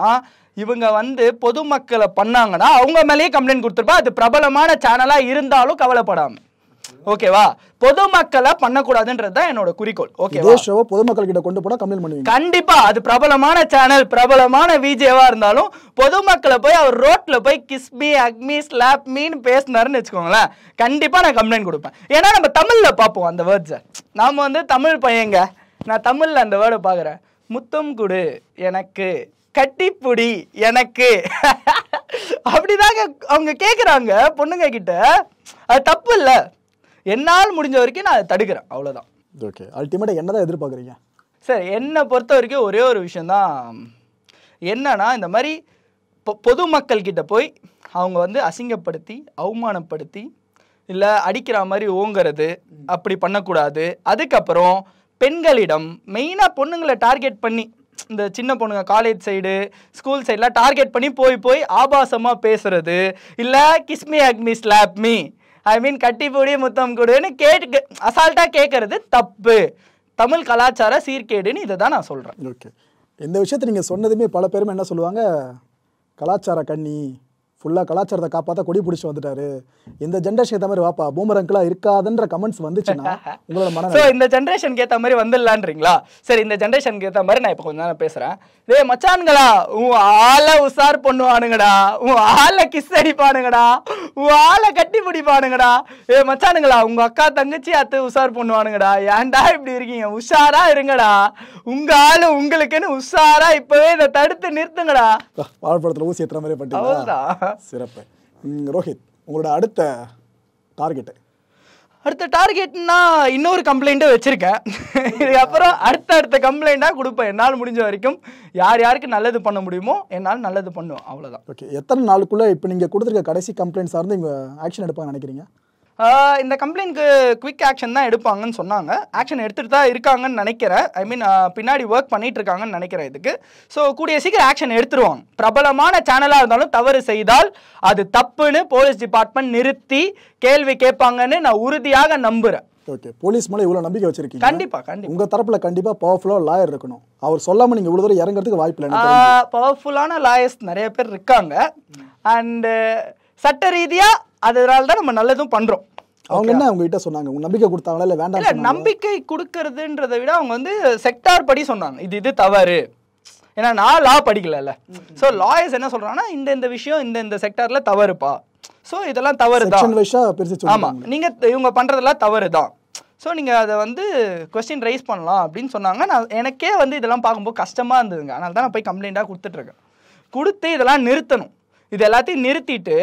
இவங்க வந்து பொதுமக்களை பண்ணாங்கன்னா அவங்க மேலேயே கம்ப்ளைண்ட் கொடுத்துருப்பா அது பிரபலமான சேனலாக இருந்தாலும் கவலைப்படாம ஓகேவா பொதுமக்களை பண்ணக்கூடாதுன்றது தான் என்னோட குறிக்கோள் ஓகே ஷோவை பொதுமக்கள் கிட்ட கொண்டு போனா கம்ப்ளைண்ட் பண்ணுவீங்க கண்டிப்பா அது பிரபலமான சேனல் பிரபலமான விஜேவாக இருந்தாலும் பொதுமக்களை போய் அவர் ரோட்ல போய் கிஸ்மி அக்மி ஸ்லாப் மீன் பேசினாருன்னு வச்சுக்கோங்களேன் கண்டிப்பா நான் கம்ப்ளைண்ட் கொடுப்பேன் ஏன்னா நம்ம தமிழ்ல பார்ப்போம் அந்த வேர்ட்ஸை நாம வந்து தமிழ் பையங்க நான் தமிழ்ல அந்த வேர்டை பாக்குறேன் முத்தம் குடு எனக்கு கட்டிப்புடி எனக்கு அப்படிதாங்க அவங்க கேட்குறாங்க பொண்ணுங்க கிட்ட அது தப்பு இல்லை என்னால் முடிஞ்ச வரைக்கும் நான் தடுக்கிறேன் அவ்வளோதான் ஓகே அல்டிமேட்டாக என்ன தான் எதிர்பார்க்குறீங்க சார் என்னை பொறுத்த வரைக்கும் ஒரே ஒரு விஷயந்தான் என்னன்னா இந்த மாதிரி பொ மக்கள் கிட்ட போய் அவங்க வந்து அசிங்கப்படுத்தி அவமானப்படுத்தி இல்லை அடிக்கிற மாதிரி ஓங்கிறது அப்படி பண்ணக்கூடாது அதுக்கப்புறம் பெண்களிடம் மெயினாக பொண்ணுங்களை டார்கெட் பண்ணி இந்த சின்ன பொண்ணுங்க காலேஜ் சைடு ஸ்கூல் சைடெலாம் டார்கெட் பண்ணி போய் போய் ஆபாசமாக பேசுகிறது இல்லை kiss me hug me slap me I mean போடி முத்தம் கொடுன்னு கேட்டு அசால்ட்டாக கேட்குறது தப்பு தமிழ் கலாச்சார சீர்கேடுன்னு இதை தான் நான் சொல்கிறேன் ஓகே இந்த விஷயத்தை நீங்கள் சொன்னதுமே பல பேருமே என்ன சொல்லுவாங்க கலாச்சார கண்ணி ஃபுல்லாக கலாச்சாரத்தை காப்பாற்ற கொடி பிடிச்சி வந்துட்டாரு இந்த ஜென்ரேஷன் ஏற்ற மாதிரி வாப்பா பூமரங்கெல்லாம் இருக்காதுன்ற கமெண்ட்ஸ் வந்துச்சுன்னா உங்களோட மன ஸோ இந்த ஜென்ரேஷனுக்கு ஏற்ற மாதிரி வந்துடலான்றீங்களா சரி இந்த ஜென்ரேஷனுக்கு ஏற்ற மாதிரி நான் இப்போ கொஞ்ச நேரம் பேசுகிறேன் டே மச்சானுங்களா உன் ஆளை உசார் பண்ணுவானுங்கடா உன் ஆளை கிஸ் அடிப்பானுங்கடா உன் ஆளை கட்டி பிடிப்பானுங்கடா ஏ மச்சானுங்களா உங்கள் அக்கா தங்கச்சி அத்து உசார் பண்ணுவானுங்கடா ஏன்டா இப்படி இருக்கீங்க உஷாரா இருங்கடா உங்கள் ஆள் உங்களுக்குன்னு உஷாரா இப்போவே இதை தடுத்து நிறுத்துங்கடா வாழ்படத்தில் ஊசி ஏற்றுற மாதிரி பண்ணிட்டு சிறப்பு ரோஹித் உங்களோட அடுத்த டார்கெட்டு அடுத்த டார்கெட்னா இன்னொரு கம்ப்ளைண்ட்டை வச்சுருக்கேன் இதுக்கப்புறம் அடுத்த அடுத்த கம்ப்ளைண்ட்டாக கொடுப்பேன் என்னால் முடிஞ்ச வரைக்கும் யார் யாருக்கு நல்லது பண்ண முடியுமோ என்னால் நல்லது பண்ணும் அவ்வளோதான் ஓகே எத்தனை நாளுக்குள்ளே இப்போ நீங்கள் கொடுத்துருக்க கடைசி கம்ப்ளைண்ட் சார்ந்து இங்கே ஆக்ஷன் எடுப்பாங்க நினைக்கிறீங்க இந்த கம்ப்ளைண்ட்க்கு குவிக் ஆக்ஷன் தான் எடுப்பாங்கன்னு சொன்னாங்க ஆக்ஷன் எடுத்துகிட்டு தான் இருக்காங்கன்னு நினைக்கிறேன் ஐ மீன் பின்னாடி ஒர்க் பண்ணிட்டு இருக்காங்கன்னு நினைக்கிறேன் இதுக்கு ஸோ கூடிய சீக்கிரம் ஆக்ஷன் எடுத்துருவாங்க பிரபலமான சேனலாக இருந்தாலும் தவறு செய்தால் அது தப்புன்னு போலீஸ் டிபார்ட்மெண்ட் நிறுத்தி கேள்வி கேட்பாங்கன்னு நான் உறுதியாக நம்புகிறேன் ஓகே போலீஸ் மேலே இவ்வளோ நம்பிக்கை வச்சிருக்கீங்க கண்டிப்பாக கண்டிப்பாக உங்கள் தரப்பில் கண்டிப்பாக பவர்ஃபுல்லாக லாயர் இருக்கணும் அவர் சொல்லாமல் நீங்கள் இவ்வளோ தூரம் இறங்குறதுக்கு வாய்ப்பு இல்லை பவர்ஃபுல்லான லாயர்ஸ் நிறைய பேர் இருக்காங்க அண்டு சட்ட ரீதியாக அதனால தான் நம்ம நல்லதும் பண்ணுறோம் அவங்க என்ன கிட்ட சொன்னாங்க உங்க நம்பிக்கை கொடுத்தாங்களா இல்லை வேண்டாம் நம்பிக்கை கொடுக்கறதுன்றதை விட அவங்க வந்து செக்டார் படி சொன்னாங்க இது இது தவறு ஏன்னா நான் லா இல்ல ஸோ லாயர்ஸ் என்ன சொல்கிறாங்கன்னா இந்த இந்த விஷயம் இந்த இந்த செக்டாரில் தவறுப்பா ஸோ இதெல்லாம் தவறு தான் ஆமாம் நீங்கள் இவங்க பண்ணுறதெல்லாம் தவறு தான் ஸோ நீங்கள் அதை வந்து கொஸ்டின் ரைஸ் பண்ணலாம் அப்படின்னு சொன்னாங்க நான் எனக்கே வந்து இதெல்லாம் பார்க்கும்போது கஷ்டமாக இருந்ததுங்க அதனால தான் நான் போய் கம்ப்ளைண்ட்டாக கொடுத்துட்ருக்கேன் கொடுத்து இதெல்லாம் நிறுத்தணும் இது எல்லாத்தையும் நிறுத்திட்டு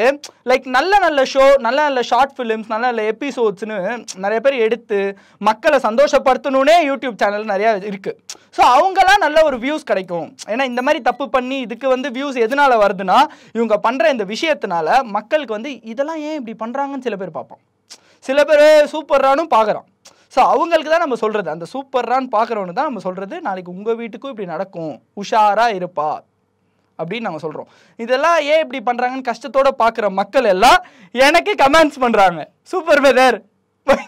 லைக் நல்ல நல்ல ஷோ நல்ல நல்ல ஷார்ட் ஃபிலிம்ஸ் நல்ல நல்ல எபிசோட்ஸ்னு நிறைய பேர் எடுத்து மக்களை சந்தோஷப்படுத்தணுன்னே யூடியூப் சேனல் நிறையா இருக்குது ஸோ அவங்களாம் நல்ல ஒரு வியூஸ் கிடைக்கும் ஏன்னா இந்த மாதிரி தப்பு பண்ணி இதுக்கு வந்து வியூஸ் எதனால் வருதுன்னா இவங்க பண்ணுற இந்த விஷயத்தினால மக்களுக்கு வந்து இதெல்லாம் ஏன் இப்படி பண்ணுறாங்கன்னு சில பேர் பார்ப்போம் சில பேர் சூப்பர்றானும் பார்க்குறோம் ஸோ அவங்களுக்கு தான் நம்ம சொல்கிறது அந்த சூப்பர்றான்னு பார்க்குறவனு தான் நம்ம சொல்கிறது நாளைக்கு உங்கள் வீட்டுக்கும் இப்படி நடக்கும் உஷாராக இருப்பா அப்படின்னு நாங்கள் சொல்கிறோம் இதெல்லாம் ஏன் இப்படி பண்ணுறாங்கன்னு கஷ்டத்தோடு பார்க்குற மக்கள் எல்லாம் எனக்கு கமெண்ட்ஸ் பண்ணுறாங்க சூப்பர் பிரதர்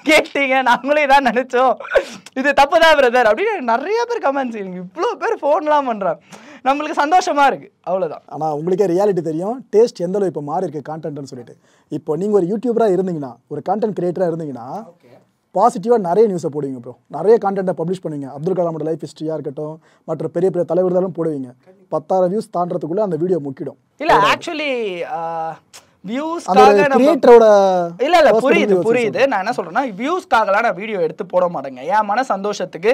கேட்டீங்க நாங்களே தான் நினச்சோம் இது தப்பு தான் பிரதர் அப்படின்னு நிறைய பேர் கமெண்ட்ஸ் எனக்கு இவ்வளோ பேர் ஃபோன்லாம் பண்ணுறாங்க நம்மளுக்கு சந்தோஷமாக இருக்குது அவ்வளோதான் ஆனால் உங்களுக்கே ரியாலிட்டி தெரியும் டேஸ்ட் எந்த அளவு இப்போ மாறி இருக்கு கான்டென்ட்னு சொல்லிட்டு இப்போ நீங்கள் ஒரு யூடியூபராக இருந்தீங்கன்னா ஒரு கான்டென்ட் கிரியேட்டராக இருந்தீங்கன்னா பாசிட்டிவாக நிறைய நியூஸை போடுவீங்க ப்ரோ நிறைய கான்டென்ட்டை பப்ளிஷ் பண்ணுவீங்க அப்துல் கலாமோட லைஃப் ஹிஸ்ட்ரியாக இருக்கட்டும் மற்ற பெரிய பெரிய தலைவர்களும் போடுவீங்க பத்தாயிரம் வியூஸ் தாண்டதுக்குள்ளே அந்த வீடியோ முக்கிடும் இல்லை ஆக்சுவலி வியூஸ்க்காக இல்ல இல்ல புரியுது புரியுது நான் என்ன சொல்றேன்னா வியூஸ்க்காகலாம் நான் வீடியோ எடுத்து போட மாட்டேங்க என் மன சந்தோஷத்துக்கு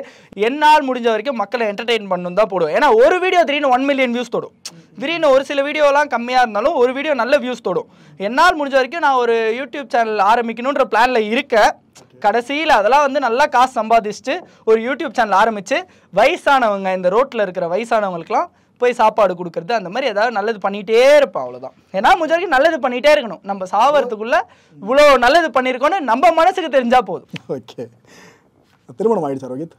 என்னால் முடிஞ்ச வரைக்கும் மக்களை என்டர்டெயின் பண்ணும் தான் போடுவேன் ஏன்னா ஒரு வீடியோ திடீர்னு ஒன் மில்லியன் வியூஸ் தொடும் திடீர்னு ஒரு சில வீடியோலாம் கம்மியாக இருந்தாலும் ஒரு வீடியோ நல்ல வியூஸ் தொடும் என்னால் முடிஞ்ச வரைக்கும் நான் ஒரு யூடியூப் சேனல் ஆரம்பிக்கணுன்ற பிளானில் இருக்கேன் கடைசியில் அதெல்லாம் வந்து நல்லா காசு சம்பாதிச்சுட்டு ஒரு யூடியூப் சேனல் ஆரம்பித்து வயசானவங்க இந்த ரோட்டில் இருக்கிற வயசானவங்களுக்குலாம் போய் சாப்பாடு கொடுக்குறது அந்த மாதிரி ஏதாவது நல்லது பண்ணிகிட்டே இருப்போம் அவ்வளோதான் ஏன்னா முடிஞ்ச வரைக்கும் நல்லது பண்ணிகிட்டே இருக்கணும் நம்ம சாவறதுக்குள்ளே இவ்வளோ நல்லது பண்ணியிருக்கோன்னு நம்ம மனசுக்கு தெரிஞ்சால் போதும் ஓகே திருமணம் ஆகிடுச்சு ரோஹித்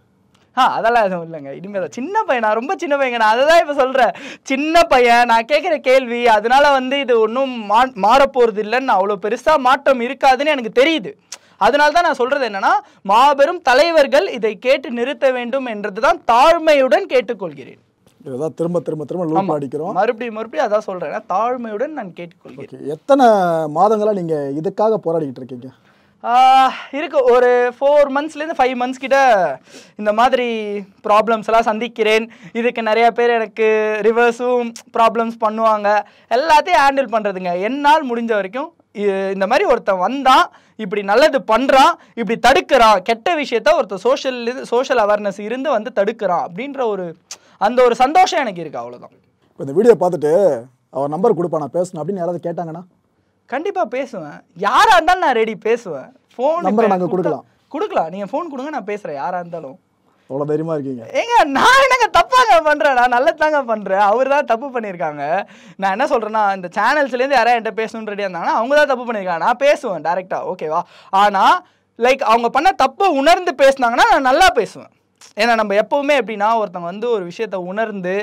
ஆ அதெல்லாம் எதுவும் இல்லைங்க இனிமேல் தான் சின்ன பையன் நான் ரொம்ப சின்ன பையன் நான் அதை தான் இப்போ சொல்கிறேன் சின்ன பையன் நான் கேட்குற கேள்வி அதனால வந்து இது ஒன்றும் மா மாறப்போகிறது இல்லைன்னு அவ்வளோ பெருசாக மாற்றம் இருக்காதுன்னு எனக்கு தெரியுது அதனால தான் நான் சொல்றது என்னன்னா மாபெரும் தலைவர்கள் இதை கேட்டு நிறுத்த வேண்டும் என்றது தான் தாழ்மையுடன் கேட்டுக்கொள்கிறேன் இதுதான் திரும்ப திரும்ப திரும்ப லூப் அடிக்கிறோம் மறுபடியும் மறுபடியும் அதான் சொல்கிறேன் தாழ்மையுடன் நான் கேட்டுக்கொள்கிறேன் எத்தனை மாதங்களாக நீங்கள் இதுக்காக போராடிக்கிட்டு இருக்கீங்க இருக்கு ஒரு ஃபோர் மந்த்ஸ்லேருந்து ஃபைவ் மந்த்ஸ் கிட்ட இந்த மாதிரி ப்ராப்ளம்ஸ் எல்லாம் சந்திக்கிறேன் இதுக்கு நிறையா பேர் எனக்கு ரிவர்ஸும் ப்ராப்ளம்ஸ் பண்ணுவாங்க எல்லாத்தையும் ஹேண்டில் பண்ணுறதுங்க என்னால் முடிஞ்ச வரைக்கும் இந்த மாதிரி ஒருத்தன் வந்தான் இப்படி நல்லது பண்ணுறான் இப்படி தடுக்கிறான் கெட்ட விஷயத்த ஒருத்தர் சோஷியல் சோஷியல் அவேர்னஸ் இருந்து வந்து தடுக்கிறான் அப்படின்ற ஒரு அந்த ஒரு சந்தோஷம் எனக்கு இருக்குது அவ்வளோதான் இந்த வீடியோ பார்த்துட்டு அவர் நம்பர் கொடுப்பான் நான் பேசணும் அப்படின்னு யாராவது கேட்டாங்கண்ணா கண்டிப்பாக பேசுவேன் யாராக இருந்தாலும் நான் ரெடி பேசுவேன் ஃபோன் நம்பரை நாங்கள் கொடுக்கலாம் கொடுக்கலாம் நீங்கள் ஃபோன் கொடுங்க நான் பேசுகிறேன் யாராக இருந்தாலும் அவ்வளோ தைரியமாக இருக்கீங்க ஏங்க நான் என்னங்க தப்பாங்க பண்ணுறேன் நான் நல்லது தாங்க பண்ணுறேன் அவர் தான் தப்பு பண்ணியிருக்காங்க நான் என்ன சொல்கிறேன்னா இந்த சேனல்ஸ்லேருந்து யாராவது என்கிட்ட பேசணும்னு ரெடியாக இருந்தாங்கன்னா அவங்க தான் தப்பு பண்ணியிருக்காங்க நான் பேசுவேன் டேரெக்டாக ஓகேவா ஆனால் லைக் அவங்க பண்ண தப்பை உணர்ந்து பேசினாங்கன்னா நான் நல்லா பேசுவேன் ஏன்னா நம்ம எப்போவுமே எப்படின்னா ஒருத்தங்க வந்து ஒரு விஷயத்த உணர்ந்து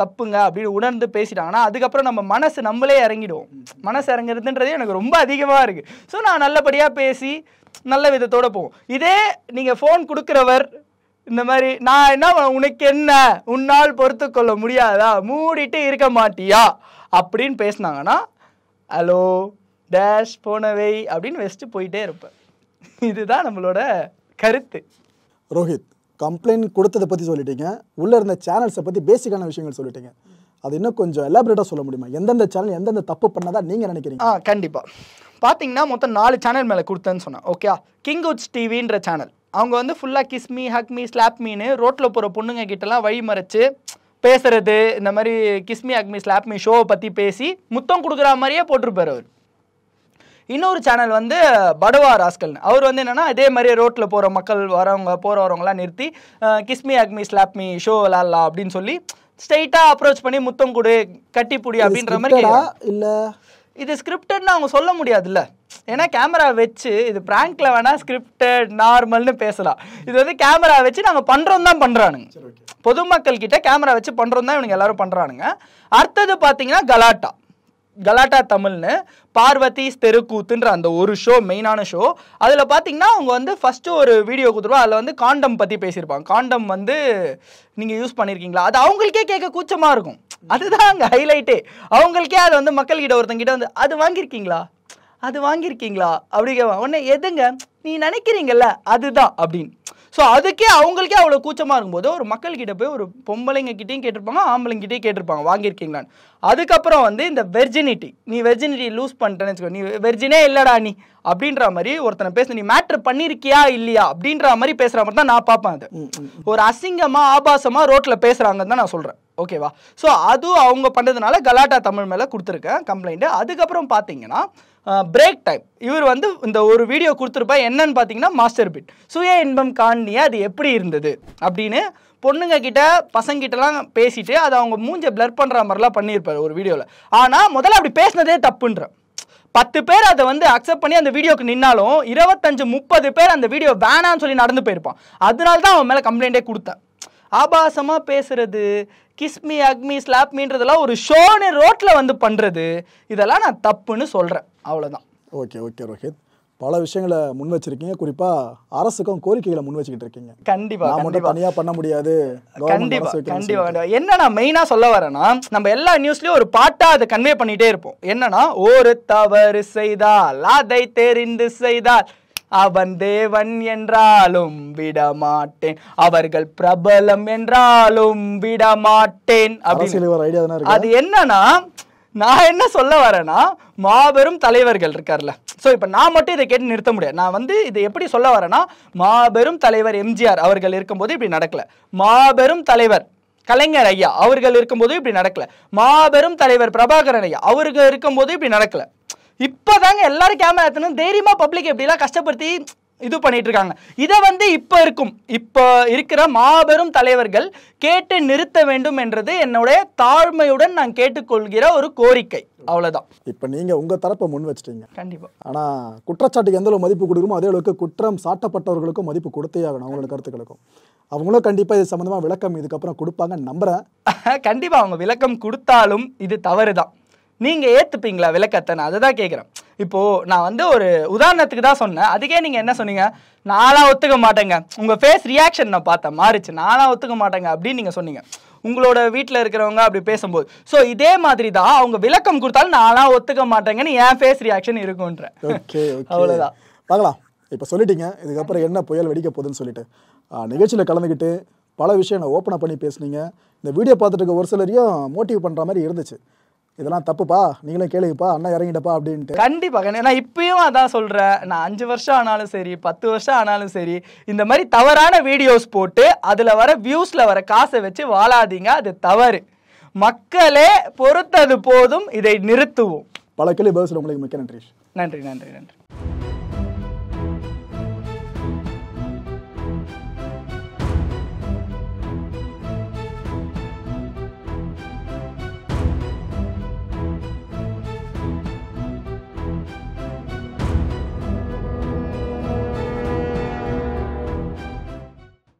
தப்புங்க அப்படின்னு உணர்ந்து பேசிட்டாங்கன்னா அதுக்கப்புறம் நம்ம மனசு நம்மளே இறங்கிடுவோம் மனசு இறங்குறதுன்றதே எனக்கு ரொம்ப அதிகமாக இருக்குது ஸோ நான் நல்லபடியாக பேசி நல்ல விதத்தோடு போவோம் இதே நீங்கள் ஃபோன் கொடுக்குறவர் இந்த மாதிரி நான் என்ன உனக்கு என்ன உன்னால் பொறுத்து கொள்ள முடியாதா மூடிட்டு இருக்க மாட்டியா அப்படின்னு பேசினாங்கன்னா ஹலோ டேஷ் போனவை அப்படின்னு வச்சுட்டு போயிட்டே இருப்பேன் இதுதான் நம்மளோட கருத்து ரோஹித் கம்ப்ளைண்ட் கொடுத்ததை பற்றி சொல்லிட்டீங்க உள்ளே இருந்த சேனல்ஸை பற்றி பேசிக்கான விஷயங்கள் சொல்லிட்டீங்க அது இன்னும் கொஞ்சம் எலாபரேட்டாக சொல்ல முடியுமா எந்தெந்த சேனல் எந்தெந்த தப்பு பண்ணதா நீங்கள் நினைக்கிறீங்க ஆ கண்டிப்பாக பார்த்தீங்கன்னா மொத்தம் நாலு சேனல் மேலே கொடுத்தேன்னு சொன்னேன் ஓகே கிங் உட்ஸ் டிவின்ற சேனல் அவங்க வந்து ஃபுல்லாக கிஸ்மி ஹக்மி மீனு ரோட்டில் போகிற பொண்ணுங்க கிட்டலாம் வழி மறைச்சு பேசுறது இந்த மாதிரி கிஸ்மி அக்மி ஸ்லாப்மி ஷோவை பற்றி பேசி முத்தம் கொடுக்குற மாதிரியே போட்டிருப்பார் அவர் இன்னொரு சேனல் வந்து படுவா ராஸ்கல்னு அவர் வந்து என்னென்னா அதே மாதிரி ரோட்டில் போகிற மக்கள் வரவங்க போகிற வரவங்களாம் நிறுத்தி கிஸ்மி அக்மி ஸ்லாப்மி ஷோ விளாட்லாம் அப்படின்னு சொல்லி ஸ்ட்ரைட்டாக அப்ரோச் பண்ணி முத்தம் கொடு கட்டிப்புடி அப்படின்ற மாதிரி இல்லை இது ஸ்கிரிப்டட்னு அவங்க சொல்ல முடியாதுல்ல ஏன்னா கேமரா வச்சு இது பிராங்க்ல வேணா ஸ்கிரிப்ட் நார்மல்னு பேசலாம் இது வந்து கேமரா வச்சு நாங்க பண்றோம் தான் பண்ணுறானுங்க பொதுமக்கள் கிட்ட கேமரா வச்சு பண்ணுறோம் தான் இவனுங்க எல்லாரும் பண்ணுறானுங்க அடுத்தது பார்த்தீங்கன்னா கலாட்டா கலாட்டா தமிழ்னு பார்வதி தெருக்கூத்துன்ற அந்த ஒரு ஷோ மெயினான ஷோ அதில் பார்த்தீங்கன்னா அவங்க வந்து ஃபஸ்ட்டு ஒரு வீடியோ கொடுத்துருவா அதில் வந்து காண்டம் பற்றி பேசியிருப்பாங்க காண்டம் வந்து நீங்கள் யூஸ் பண்ணியிருக்கீங்களா அது அவங்களுக்கே கேட்க கூச்சமாக இருக்கும் அதுதான் அங்கே ஹைலைட்டே அவங்களுக்கே அதை வந்து மக்கள்கிட்ட ஒருத்தங்கிட்ட வந்து அது வாங்கியிருக்கீங்களா அது வாங்கியிருக்கீங்களா அப்படி உடனே எதுங்க நீ நினைக்கிறீங்கல்ல அதுதான் அப்படின்னு ஸோ அதுக்கே அவங்களுக்கே அவ்வளோ கூச்சமாக இருக்கும்போது ஒரு மக்கள்கிட்ட போய் ஒரு பொம்பளைங்க கிட்டேயும் கேட்டிருப்பாங்க ஆம்பளைங்கிட்டையும் கேட்டிருப்பாங்க வாங்கியிருக்கீங்களான்னு அதுக்கப்புறம் வந்து இந்த வெர்ஜினிட்டி நீ வெர்ஜினிட்டி லூஸ் பண்ணிட்டேன்னு வச்சுக்கோ நீ வெர்ஜினே இல்லைடா நீ அப்படின்ற மாதிரி ஒருத்தனை பேச நீ மேட்ரு பண்ணியிருக்கியா இல்லையா அப்படின்ற மாதிரி பேசுகிற மாதிரி தான் நான் பார்ப்பேன் அது ஒரு அசிங்கமாக ஆபாசமாக ரோட்டில் பேசுகிறாங்கன்னு தான் நான் சொல்கிறேன் ஓகேவா ஸோ அதுவும் அவங்க பண்ணுறதுனால கலாட்டா தமிழ் மேலே கொடுத்துருக்கேன் கம்ப்ளைண்ட்டு அதுக்கப்புறம் பார்த்தீங்கன்னா பிரேக் டைம் இவர் வந்து இந்த ஒரு வீடியோ கொடுத்துருப்பா என்னன்னு பார்த்தீங்கன்னா மாஸ்டர் பிட் சுய இன்பம் காண்டியே அது எப்படி இருந்தது அப்படின்னு பொண்ணுங்க கிட்ட பசங்கிட்டலாம் பேசிட்டு அதை அவங்க மூஞ்சை பிளர் பண்ணுற மாதிரிலாம் பண்ணியிருப்பார் ஒரு வீடியோவில் ஆனால் முதல்ல அப்படி பேசினதே தப்புன்ற பத்து பேர் அதை வந்து அக்செப்ட் பண்ணி அந்த வீடியோக்கு நின்னாலும் இருபத்தஞ்சு முப்பது பேர் அந்த வீடியோ வேணான்னு சொல்லி நடந்து போயிருப்பான் அதனால தான் அவன் மேலே கம்ப்ளைண்ட்டே கொடுத்தேன் ஆபாசமாக பேசுறது கிஸ்மி அக்மி ஸ்லாப்மின்றதெல்லாம் ஒரு ஷோனு ரோட்டில் வந்து பண்ணுறது இதெல்லாம் நான் தப்புன்னு சொல்கிறேன் அவ்வளோதான் ஓகே ஓகே ரோஹித் பல விஷயங்களை முன் வச்சிருக்கீங்க குறிப்பா அரசுக்கும் கோரிக்கைகளை முன் வச்சுக்கிட்டு இருக்கீங்க கண்டிப்பா தனியா பண்ண முடியாது கண்டிப்பா கண்டிப்பா என்னன்னா மெயினா சொல்ல வரேன்னா நம்ம எல்லா நியூஸ்லயும் ஒரு பாட்டா அதை கன்வே பண்ணிட்டே இருப்போம் என்னன்னா ஒரு தவறு செய்தால் அதை தெரிந்து செய்தால் அவன் தேவன் என்றாலும் விடமாட்டேன் அவர்கள் பிரபலம் என்றாலும் விடமாட்டேன் அப்படின்னு அது என்னன்னா நான் என்ன சொல்ல வரேன்னா மாபெரும் தலைவர்கள் இருக்கார்ல ஸோ இப்போ நான் மட்டும் இதை கேட்டு நிறுத்த முடியாது நான் வந்து இதை எப்படி சொல்ல வரேன்னா மாபெரும் தலைவர் எம்ஜிஆர் அவர்கள் இருக்கும்போது இப்படி நடக்கல மாபெரும் தலைவர் கலைஞர் ஐயா அவர்கள் இருக்கும்போது இப்படி நடக்கல மாபெரும் தலைவர் பிரபாகரன் ஐயா அவர்கள் இருக்கும்போது இப்படி நடக்கல இப்போதாங்க எல்லாரும் கேமரா எடுத்துன்னு தைரியமாக பப்ளிக் எப்படிலாம் கஷ்டப்படுத்தி இது பண்ணிட்டு இருக்காங்க இதை வந்து இப்போ இருக்கும் இப்போ இருக்கிற மாபெரும் தலைவர்கள் கேட்டு நிறுத்த வேண்டும் என்றது என்னுடைய தாழ்மையுடன் நான் கேட்டுக்கொள்கிற ஒரு கோரிக்கை அவ்வளோதான் இப்போ நீங்கள் உங்கள் தரப்பை முன் வச்சிட்டீங்க கண்டிப்பாக ஆனால் குற்றச்சாட்டுக்கு எந்த அளவு மதிப்பு கொடுக்குமோ அதே அளவுக்கு குற்றம் சாட்டப்பட்டவர்களுக்கும் மதிப்பு கொடுத்தே ஆகணும் அவங்களோட கருத்துக்களுக்கும் அவங்களும் கண்டிப்பாக இது சம்மந்தமாக விளக்கம் இதுக்கப்புறம் கொடுப்பாங்க நம்புகிறேன் கண்டிப்பாக அவங்க விளக்கம் கொடுத்தாலும் இது தவறு தான் நீங்கள் ஏற்றுப்பீங்களா விளக்கத்தை நான் அதை தான் கேட்குறேன் இப்போது நான் வந்து ஒரு உதாரணத்துக்கு தான் சொன்னேன் அதுக்கே நீங்கள் என்ன சொன்னீங்க நானாக ஒத்துக்க மாட்டேங்க உங்கள் ஃபேஸ் ரியாக்ஷன் நான் பார்த்தேன் மாறிச்சு நானாக ஒத்துக்க மாட்டேங்க அப்படின்னு நீங்கள் சொன்னீங்க உங்களோட வீட்டில் இருக்கிறவங்க அப்படி பேசும்போது ஸோ இதே மாதிரி தான் அவங்க விளக்கம் கொடுத்தாலும் நானாக ஒத்துக்க மாட்டேங்கன்னு என் ஃபேஸ் ரியாக்ஷன் இருக்குன்றேன் ஓகே அவ்வளோதான் பார்க்கலாம் இப்போ சொல்லிட்டீங்க இதுக்கப்புறம் என்ன புயல் வெடிக்க போகுதுன்னு சொல்லிட்டு நிகழ்ச்சியில் கலந்துக்கிட்டு பல விஷயங்களை ஓப்பனாக பண்ணி பேசுனீங்க இந்த வீடியோ பார்த்துட்டு ஒரு சிலரையும் மோட்டிவ் பண்ணுற மாதிரி இருந்துச்சு இதெல்லாம் தப்புப்பா நீங்களும் கேளுப்பா அண்ணா இறங்கிட்டப்பா அப்படின்ட்டு கண்டிப்பாக நான் இப்பயும் அதான் சொல்கிறேன் நான் அஞ்சு வருஷம் ஆனாலும் சரி பத்து வருஷம் ஆனாலும் சரி இந்த மாதிரி தவறான வீடியோஸ் போட்டு அதில் வர வியூஸில் வர காசை வச்சு வாழாதீங்க அது தவறு மக்களே பொறுத்தது போதும் இதை நிறுத்துவோம் பல கேள்வி பதில் உங்களுக்கு மிக்க நன்றி நன்றி நன்றி நன்றி